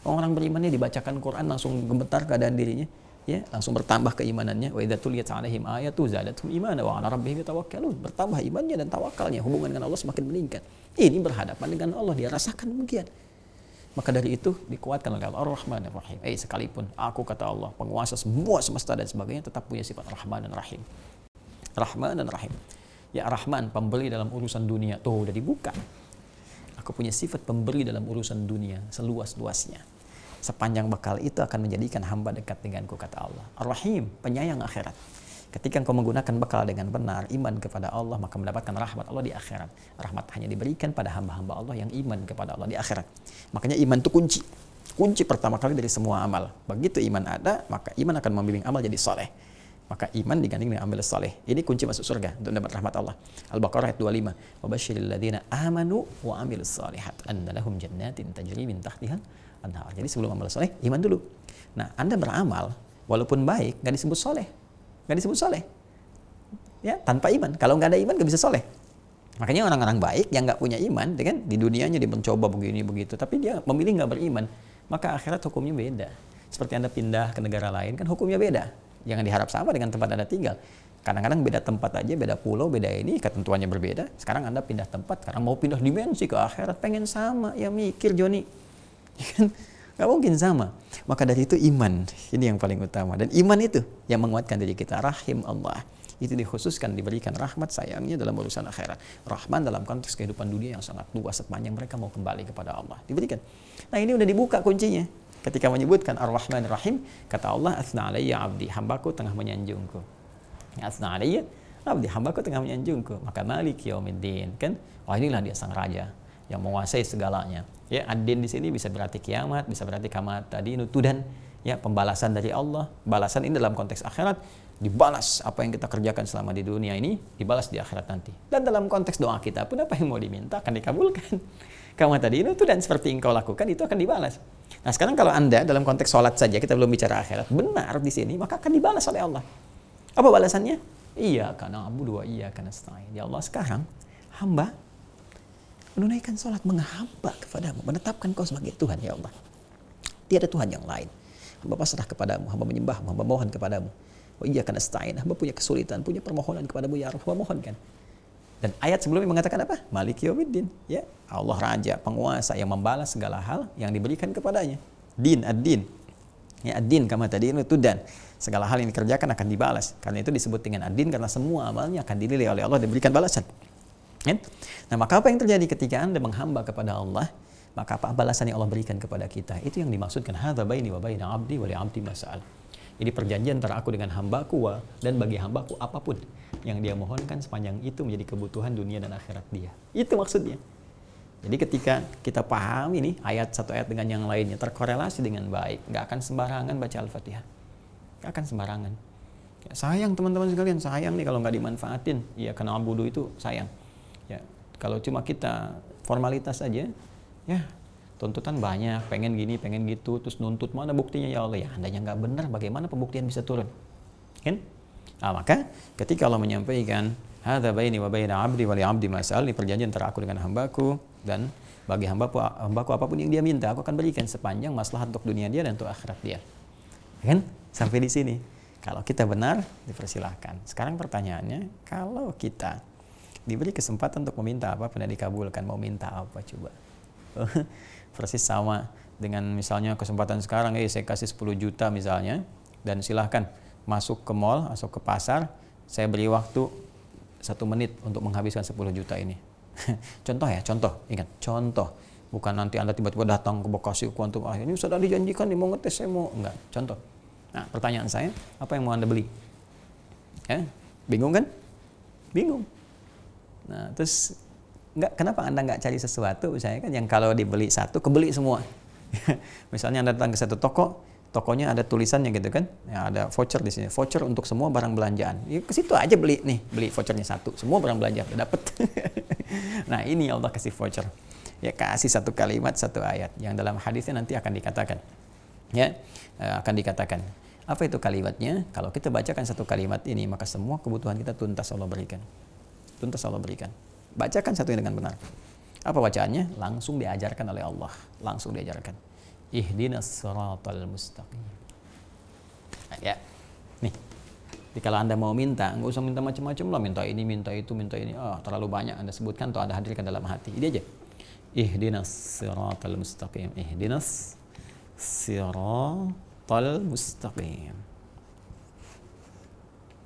Orang beriman ini dibacakan Quran langsung gemetar keadaan dirinya, ya, langsung bertambah keimanannya. Wa idza tuliyat 'alaihim ayatu zadatuhum imana wa 'ala rabbihim yatawakkalun. Bertambah imannya dan tawakalnya, hubungan dengan Allah semakin meningkat. Ini berhadapan dengan Allah, dia rasakan demikian. Maka dari itu dikuatkan oleh Allah Ar-Rahman dan Rahim. Eh sekalipun aku kata Allah penguasa semua semesta dan sebagainya tetap punya sifat Rahman dan Rahim. Rahman dan Rahim. Ya Rahman pembeli dalam urusan dunia. Tuh udah dibuka. Aku punya sifat pemberi dalam urusan dunia seluas-luasnya sepanjang bekal itu akan menjadikan hamba dekat denganku kata Allah. Ar-Rahim, penyayang akhirat. Ketika engkau menggunakan bekal dengan benar, iman kepada Allah, maka mendapatkan rahmat Allah di akhirat. Rahmat hanya diberikan pada hamba-hamba Allah yang iman kepada Allah di akhirat. Makanya iman itu kunci. Kunci pertama kali dari semua amal. Begitu iman ada, maka iman akan membimbing amal jadi soleh. Maka iman diganding dengan amal soleh. Ini kunci masuk surga untuk mendapat rahmat Allah. Al-Baqarah ayat 25. Wa basyiril ladina amanu wa amilus salihat. annalahum jannatin tajri min tahtiha anhar. Jadi sebelum amal soleh, iman dulu. Nah, Anda beramal, walaupun baik, nggak disebut soleh. Nggak disebut soleh. Ya, tanpa iman. Kalau nggak ada iman, nggak bisa soleh. Makanya orang-orang baik yang nggak punya iman, kan di dunianya dia mencoba begini begitu, tapi dia memilih nggak beriman, maka akhirat hukumnya beda. Seperti Anda pindah ke negara lain, kan hukumnya beda. Jangan diharap sama dengan tempat Anda tinggal. Kadang-kadang beda tempat aja, beda pulau, beda ini, ketentuannya berbeda. Sekarang Anda pindah tempat, sekarang mau pindah dimensi ke akhirat, pengen sama. Ya mikir Joni, Ya kan? Gak mungkin sama. Maka dari itu iman, ini yang paling utama. Dan iman itu yang menguatkan diri kita. Rahim Allah. Itu dikhususkan, diberikan rahmat sayangnya dalam urusan akhirat. Rahman dalam konteks kehidupan dunia yang sangat luas sepanjang mereka mau kembali kepada Allah. Diberikan. Nah ini udah dibuka kuncinya. Ketika menyebutkan Ar-Rahman Rahim, kata Allah, Asna alaiya abdi, hambaku tengah menyanjungku. Asna alaiya abdi, hambaku tengah menyanjungku. Maka malik yaumiddin. Kan? Oh inilah dia sang raja yang menguasai segalanya. Ya, adin di sini bisa berarti kiamat, bisa berarti kama tadi itu dan ya pembalasan dari Allah. Balasan ini dalam konteks akhirat dibalas apa yang kita kerjakan selama di dunia ini dibalas di akhirat nanti. Dan dalam konteks doa kita pun apa yang mau diminta akan dikabulkan. *laughs* Kamu tadi itu dan seperti engkau lakukan itu akan dibalas. Nah sekarang kalau anda dalam konteks sholat saja kita belum bicara akhirat benar di sini maka akan dibalas oleh Allah. Apa balasannya? Iya karena Abu dua iya karena setengah. Ya Allah sekarang hamba menunaikan sholat, menghamba kepadamu, menetapkan kau sebagai Tuhan ya Allah. Tiada Tuhan yang lain. Hamba pasrah kepadamu, hamba menyembah, hamba mohon kepadamu. Oh iya karena setain, hamba punya kesulitan, punya permohonan kepadamu ya Allah, hamba kan. Dan ayat sebelumnya mengatakan apa? Malik Yawiddin. Ya, Allah Raja, penguasa yang membalas segala hal yang diberikan kepadanya. Din, ad-din. Ya, ad-din kama tadi itu dan segala hal yang dikerjakan akan dibalas. Karena itu disebut dengan ad-din karena semua amalnya akan dinilai oleh Allah dan diberikan balasan. Nah, maka apa yang terjadi ketika Anda menghamba kepada Allah? Maka apa balasan yang Allah berikan kepada kita? Itu yang dimaksudkan Hadha baini wa baina abdi wa abdi mas'al. Jadi perjanjian antara aku dengan hambaku wa, dan bagi hambaku apapun yang dia mohonkan sepanjang itu menjadi kebutuhan dunia dan akhirat dia. Itu maksudnya. Jadi ketika kita paham ini ayat satu ayat dengan yang lainnya terkorelasi dengan baik, nggak akan sembarangan baca Al-Fatihah. Nggak akan sembarangan. Ya, sayang teman-teman sekalian, sayang nih kalau nggak dimanfaatin. Ya karena budu itu sayang. Ya, kalau cuma kita formalitas aja, ya tuntutan banyak, pengen gini, pengen gitu, terus nuntut mana buktinya ya Allah ya, andanya nggak benar, bagaimana pembuktian bisa turun? Kan? Nah, maka ketika Allah menyampaikan hadza baini wa baina 'abdi wali 'abdi masal, ini perjanjian antara aku dengan hambaku dan bagi hamba hambaku apapun yang dia minta, aku akan berikan sepanjang maslahat untuk dunia dia dan untuk akhirat dia. Kan? Sampai di sini. Kalau kita benar, dipersilahkan. Sekarang pertanyaannya, kalau kita diberi kesempatan untuk meminta apa pernah dikabulkan mau minta apa coba *laughs* persis sama dengan misalnya kesempatan sekarang ya saya kasih 10 juta misalnya dan silahkan masuk ke mall masuk ke pasar saya beri waktu satu menit untuk menghabiskan 10 juta ini *laughs* contoh ya contoh ingat contoh bukan nanti anda tiba-tiba datang ke Bekasi kuantum ah ini sudah dijanjikan nih mau ngetes saya mau enggak contoh nah pertanyaan saya apa yang mau anda beli ya bingung kan bingung Nah, terus nggak kenapa anda nggak cari sesuatu misalnya kan yang kalau dibeli satu kebeli semua *laughs* misalnya anda datang ke satu toko tokonya ada tulisannya gitu kan ya, ada voucher di sini voucher untuk semua barang belanjaan ya, ke situ aja beli nih beli vouchernya satu semua barang belanjaan dapat *laughs* nah ini Allah kasih voucher ya kasih satu kalimat satu ayat yang dalam hadisnya nanti akan dikatakan ya eh, akan dikatakan apa itu kalimatnya kalau kita bacakan satu kalimat ini maka semua kebutuhan kita tuntas Allah berikan tuntas Allah berikan. Bacakan satunya dengan benar. Apa bacaannya? Langsung diajarkan oleh Allah. Langsung diajarkan. Ihdinas siratal mustaqim. Nah, ya. Nih. Jadi kalau Anda mau minta, nggak usah minta macam-macam lah. Minta ini, minta itu, minta ini. Oh, terlalu banyak Anda sebutkan atau Anda hadirkan dalam hati. Ini aja. Ihdinas siratal mustaqim. Ihdinas siratal mustaqim.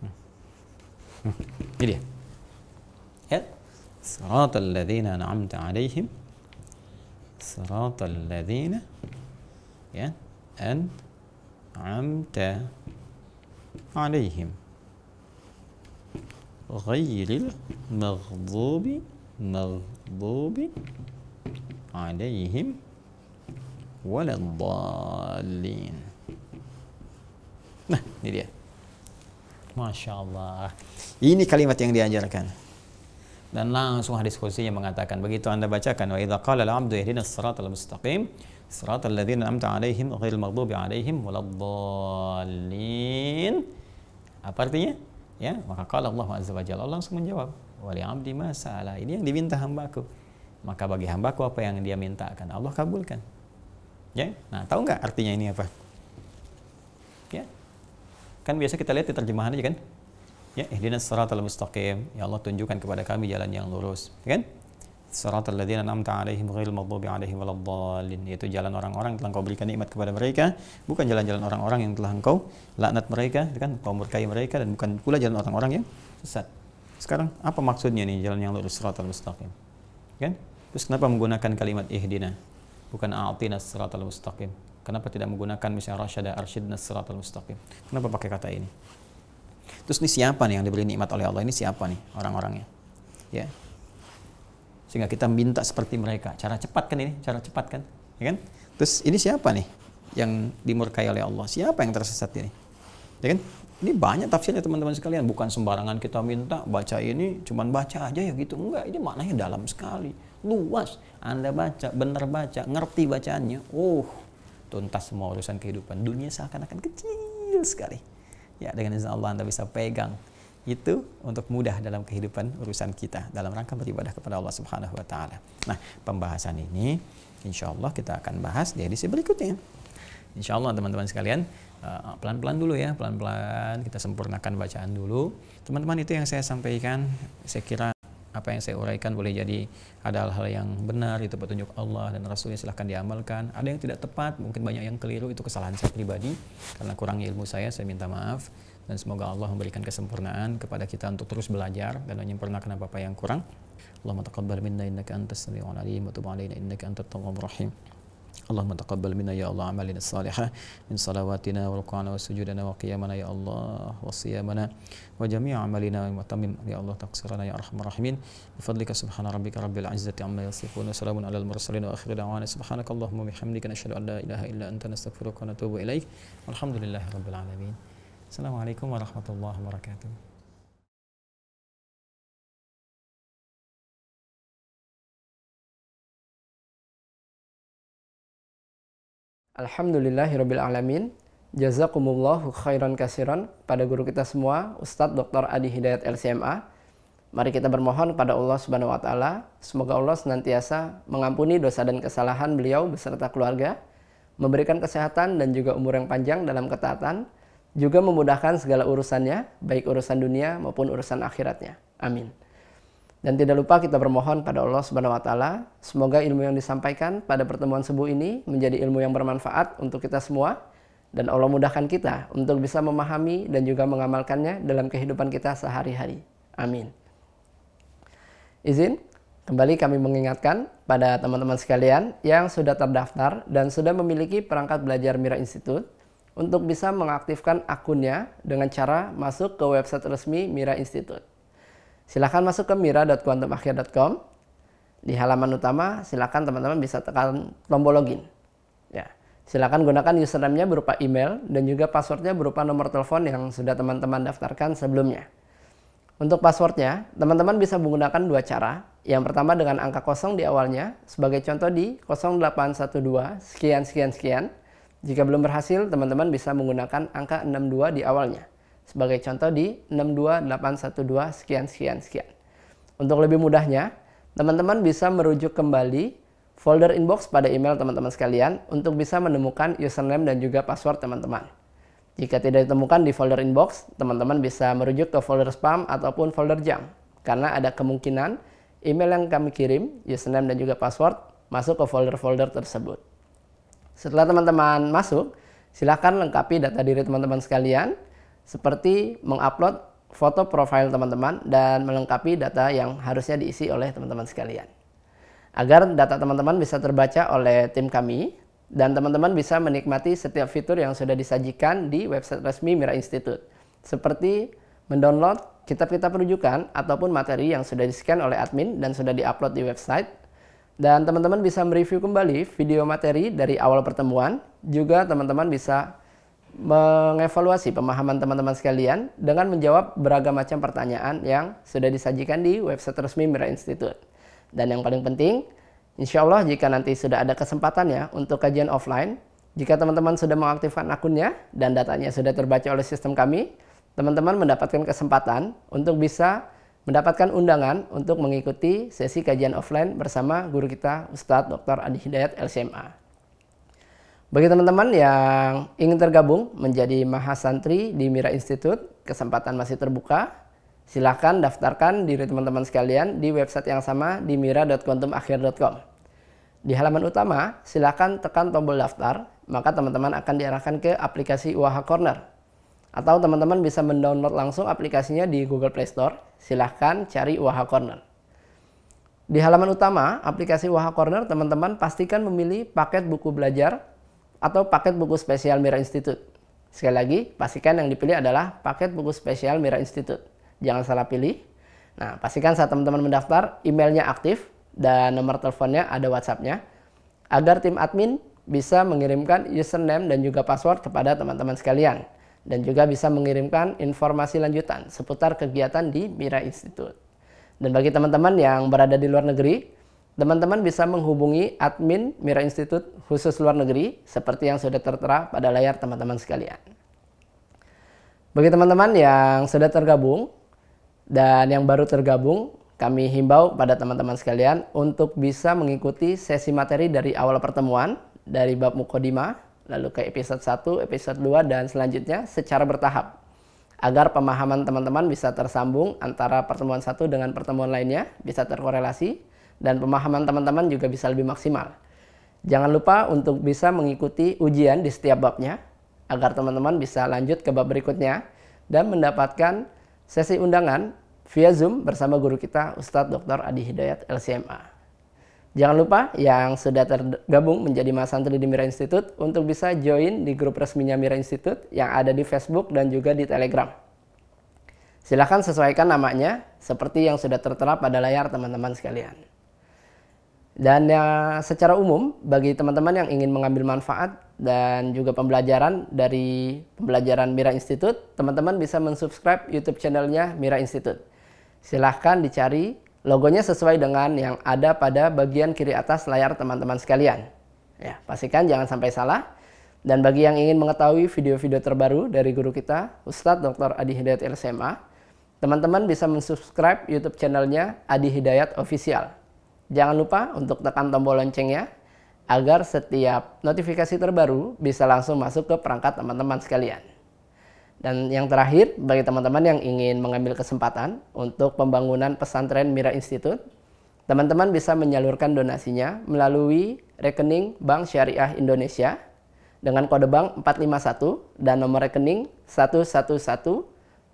Hmm. hmm. Ini dia. صراط الذين أنعمت عليهم صراط الذين أنعمت عليهم غير المغضوب مغضوب عليهم ولا الضالين ما شاء الله Ini kalimat yang diajarkan. dan langsung hadis kursi yang mengatakan begitu Anda bacakan wa idza qala al-'abdu siratal mustaqim siratal ladzina an'amta 'alaihim ghairil maghdubi 'alaihim waladdallin apa artinya ya maka qala Allah azza wa jalla langsung menjawab wali 'abdi masalah ini yang diminta hambaku maka bagi hambaku apa yang dia mintakan Allah kabulkan ya nah tahu nggak artinya ini apa ya kan biasa kita lihat di terjemahan aja kan Ya, ihdinas siratal mustaqim. Ya Allah tunjukkan kepada kami jalan yang lurus, kan? Siratal ladzina an'amta 'alaihim ghairil maghdubi 'alaihim waladhdallin Yaitu jalan orang-orang yang telah Engkau berikan nikmat kepada mereka, bukan jalan-jalan orang-orang yang telah Engkau laknat mereka, kan? Engkau murkai mereka dan bukan pula jalan orang-orang yang sesat. Sekarang apa maksudnya nih jalan yang lurus siratal mustaqim? Kan? Terus kenapa menggunakan kalimat ihdina? Bukan a'tina siratal mustaqim. Kenapa tidak menggunakan misalnya rasyada arsyidna siratal mustaqim? Kenapa pakai kata ini? Terus ini siapa nih yang diberi nikmat oleh Allah? Ini siapa nih orang-orangnya? Ya. Sehingga kita minta seperti mereka. Cara cepat kan ini? Cara cepat kan? Ya kan? Terus ini siapa nih yang dimurkai oleh Allah? Siapa yang tersesat ini? Ya kan? Ini banyak tafsirnya teman-teman sekalian. Bukan sembarangan kita minta baca ini, cuman baca aja ya gitu. Enggak, ini maknanya dalam sekali. Luas. Anda baca, benar baca, ngerti bacaannya. Oh, tuntas semua urusan kehidupan. Dunia seakan-akan kecil sekali ya dengan izin Allah Anda bisa pegang itu untuk mudah dalam kehidupan urusan kita dalam rangka beribadah kepada Allah Subhanahu wa taala. Nah, pembahasan ini insya Allah kita akan bahas di edisi berikutnya. Insya Allah teman-teman sekalian eh, pelan-pelan dulu ya, pelan-pelan kita sempurnakan bacaan dulu. Teman-teman itu yang saya sampaikan, saya kira apa yang saya uraikan boleh jadi ada hal-hal yang benar itu petunjuk Allah dan Rasulnya silahkan diamalkan ada yang tidak tepat mungkin banyak yang keliru itu kesalahan saya pribadi karena kurang ilmu saya saya minta maaf dan semoga Allah memberikan kesempurnaan kepada kita untuk terus belajar dan menyempurnakan apa-apa yang kurang Allahumma taqabbal minna innaka antas samiul alim wa tub alaina innaka antat tawwabur rahim اللهم تقبل منا يا الله أعمالنا الصالحة من صلواتنا وركوعنا وسجودنا وقيامنا يا الله وصيامنا وجميع أعمالنا وتمم يا الله تقصيرنا يا أرحم الراحمين بفضلك سبحان ربك رب العزة عما يصفون وسلام على المرسلين وآخر دعوانا سبحانك اللهم وبحمدك نشهد أن لا إله إلا أنت نستغفرك ونتوب إليك والحمد لله رب العالمين السلام عليكم ورحمة الله وبركاته Alhamdulillahirrabbilalamin alamin. Jazakumullahu khairan kasiran pada guru kita semua, Ustadz Dr. Adi Hidayat LCMA. Mari kita bermohon pada Allah Subhanahu wa taala, semoga Allah senantiasa mengampuni dosa dan kesalahan beliau beserta keluarga, memberikan kesehatan dan juga umur yang panjang dalam ketaatan, juga memudahkan segala urusannya, baik urusan dunia maupun urusan akhiratnya. Amin. Dan tidak lupa kita bermohon pada Allah Subhanahu wa taala, semoga ilmu yang disampaikan pada pertemuan subuh ini menjadi ilmu yang bermanfaat untuk kita semua dan Allah mudahkan kita untuk bisa memahami dan juga mengamalkannya dalam kehidupan kita sehari-hari. Amin. Izin kembali kami mengingatkan pada teman-teman sekalian yang sudah terdaftar dan sudah memiliki perangkat belajar Mira Institute untuk bisa mengaktifkan akunnya dengan cara masuk ke website resmi Mira Institute. Silahkan masuk ke mira.kuantumakhir.com Di halaman utama, silahkan teman-teman bisa tekan tombol login. Ya. Silahkan gunakan username-nya berupa email dan juga passwordnya berupa nomor telepon yang sudah teman-teman daftarkan sebelumnya. Untuk passwordnya, teman-teman bisa menggunakan dua cara. Yang pertama dengan angka kosong di awalnya, sebagai contoh di 0812 sekian sekian sekian. Jika belum berhasil, teman-teman bisa menggunakan angka 62 di awalnya. Sebagai contoh di 62812 sekian sekian sekian. Untuk lebih mudahnya, teman-teman bisa merujuk kembali folder inbox pada email teman-teman sekalian untuk bisa menemukan username dan juga password teman-teman. Jika tidak ditemukan di folder inbox, teman-teman bisa merujuk ke folder spam ataupun folder junk karena ada kemungkinan email yang kami kirim, username dan juga password masuk ke folder-folder tersebut. Setelah teman-teman masuk, silakan lengkapi data diri teman-teman sekalian seperti mengupload foto profil teman-teman dan melengkapi data yang harusnya diisi oleh teman-teman sekalian. Agar data teman-teman bisa terbaca oleh tim kami dan teman-teman bisa menikmati setiap fitur yang sudah disajikan di website resmi Mira Institute, seperti mendownload kitab-kitab rujukan ataupun materi yang sudah di-scan oleh admin dan sudah di-upload di website. Dan teman-teman bisa mereview kembali video materi dari awal pertemuan, juga teman-teman bisa mengevaluasi pemahaman teman-teman sekalian dengan menjawab beragam macam pertanyaan yang sudah disajikan di website resmi Mira Institute. Dan yang paling penting, insya Allah jika nanti sudah ada kesempatannya untuk kajian offline, jika teman-teman sudah mengaktifkan akunnya dan datanya sudah terbaca oleh sistem kami, teman-teman mendapatkan kesempatan untuk bisa mendapatkan undangan untuk mengikuti sesi kajian offline bersama guru kita Ustadz Dr. Adi Hidayat LCMA. Bagi teman-teman yang ingin tergabung menjadi mahasantri di Mira Institute, kesempatan masih terbuka. Silahkan daftarkan diri teman-teman sekalian di website yang sama di mira.quantumakhir.com. Di halaman utama, silahkan tekan tombol daftar, maka teman-teman akan diarahkan ke aplikasi UAH Corner. Atau teman-teman bisa mendownload langsung aplikasinya di Google Play Store. Silahkan cari UAH Corner. Di halaman utama aplikasi UAH Corner, teman-teman pastikan memilih paket buku belajar atau paket buku spesial Mira Institute. Sekali lagi, pastikan yang dipilih adalah paket buku spesial Mira Institute. Jangan salah pilih. Nah, pastikan saat teman-teman mendaftar, emailnya aktif dan nomor teleponnya ada WhatsApp-nya agar tim admin bisa mengirimkan username dan juga password kepada teman-teman sekalian dan juga bisa mengirimkan informasi lanjutan seputar kegiatan di Mira Institute. Dan bagi teman-teman yang berada di luar negeri, Teman-teman bisa menghubungi admin Mira Institute khusus luar negeri seperti yang sudah tertera pada layar teman-teman sekalian. Bagi teman-teman yang sudah tergabung dan yang baru tergabung, kami himbau pada teman-teman sekalian untuk bisa mengikuti sesi materi dari awal pertemuan dari bab mukodima lalu ke episode 1, episode 2 dan selanjutnya secara bertahap agar pemahaman teman-teman bisa tersambung antara pertemuan satu dengan pertemuan lainnya, bisa terkorelasi dan pemahaman teman-teman juga bisa lebih maksimal. Jangan lupa untuk bisa mengikuti ujian di setiap babnya agar teman-teman bisa lanjut ke bab berikutnya dan mendapatkan sesi undangan via Zoom bersama guru kita Ustadz Dr. Adi Hidayat LCMA. Jangan lupa yang sudah tergabung menjadi santri di Mira Institute untuk bisa join di grup resminya Mira Institute yang ada di Facebook dan juga di Telegram. Silahkan sesuaikan namanya seperti yang sudah tertera pada layar teman-teman sekalian. Dan ya secara umum bagi teman-teman yang ingin mengambil manfaat dan juga pembelajaran dari pembelajaran Mira Institute, teman-teman bisa mensubscribe YouTube channelnya Mira Institute. Silahkan dicari logonya sesuai dengan yang ada pada bagian kiri atas layar teman-teman sekalian. Ya, pastikan jangan sampai salah. Dan bagi yang ingin mengetahui video-video terbaru dari guru kita, Ustadz Dr. Adi Hidayat LSMA, teman-teman bisa mensubscribe YouTube channelnya Adi Hidayat Official. Jangan lupa untuk tekan tombol loncengnya agar setiap notifikasi terbaru bisa langsung masuk ke perangkat teman-teman sekalian. Dan yang terakhir, bagi teman-teman yang ingin mengambil kesempatan untuk pembangunan pesantren Mira Institute, teman-teman bisa menyalurkan donasinya melalui rekening Bank Syariah Indonesia dengan kode bank 451 dan nomor rekening 111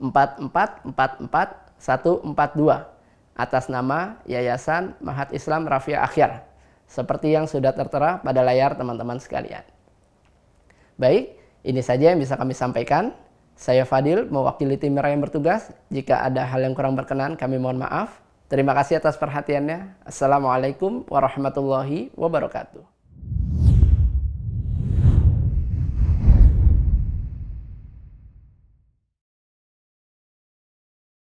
4444 atas nama Yayasan Mahat Islam Rafia Akhir seperti yang sudah tertera pada layar teman-teman sekalian. Baik, ini saja yang bisa kami sampaikan. Saya Fadil, mewakili tim merah yang bertugas. Jika ada hal yang kurang berkenan, kami mohon maaf. Terima kasih atas perhatiannya. Assalamualaikum warahmatullahi wabarakatuh.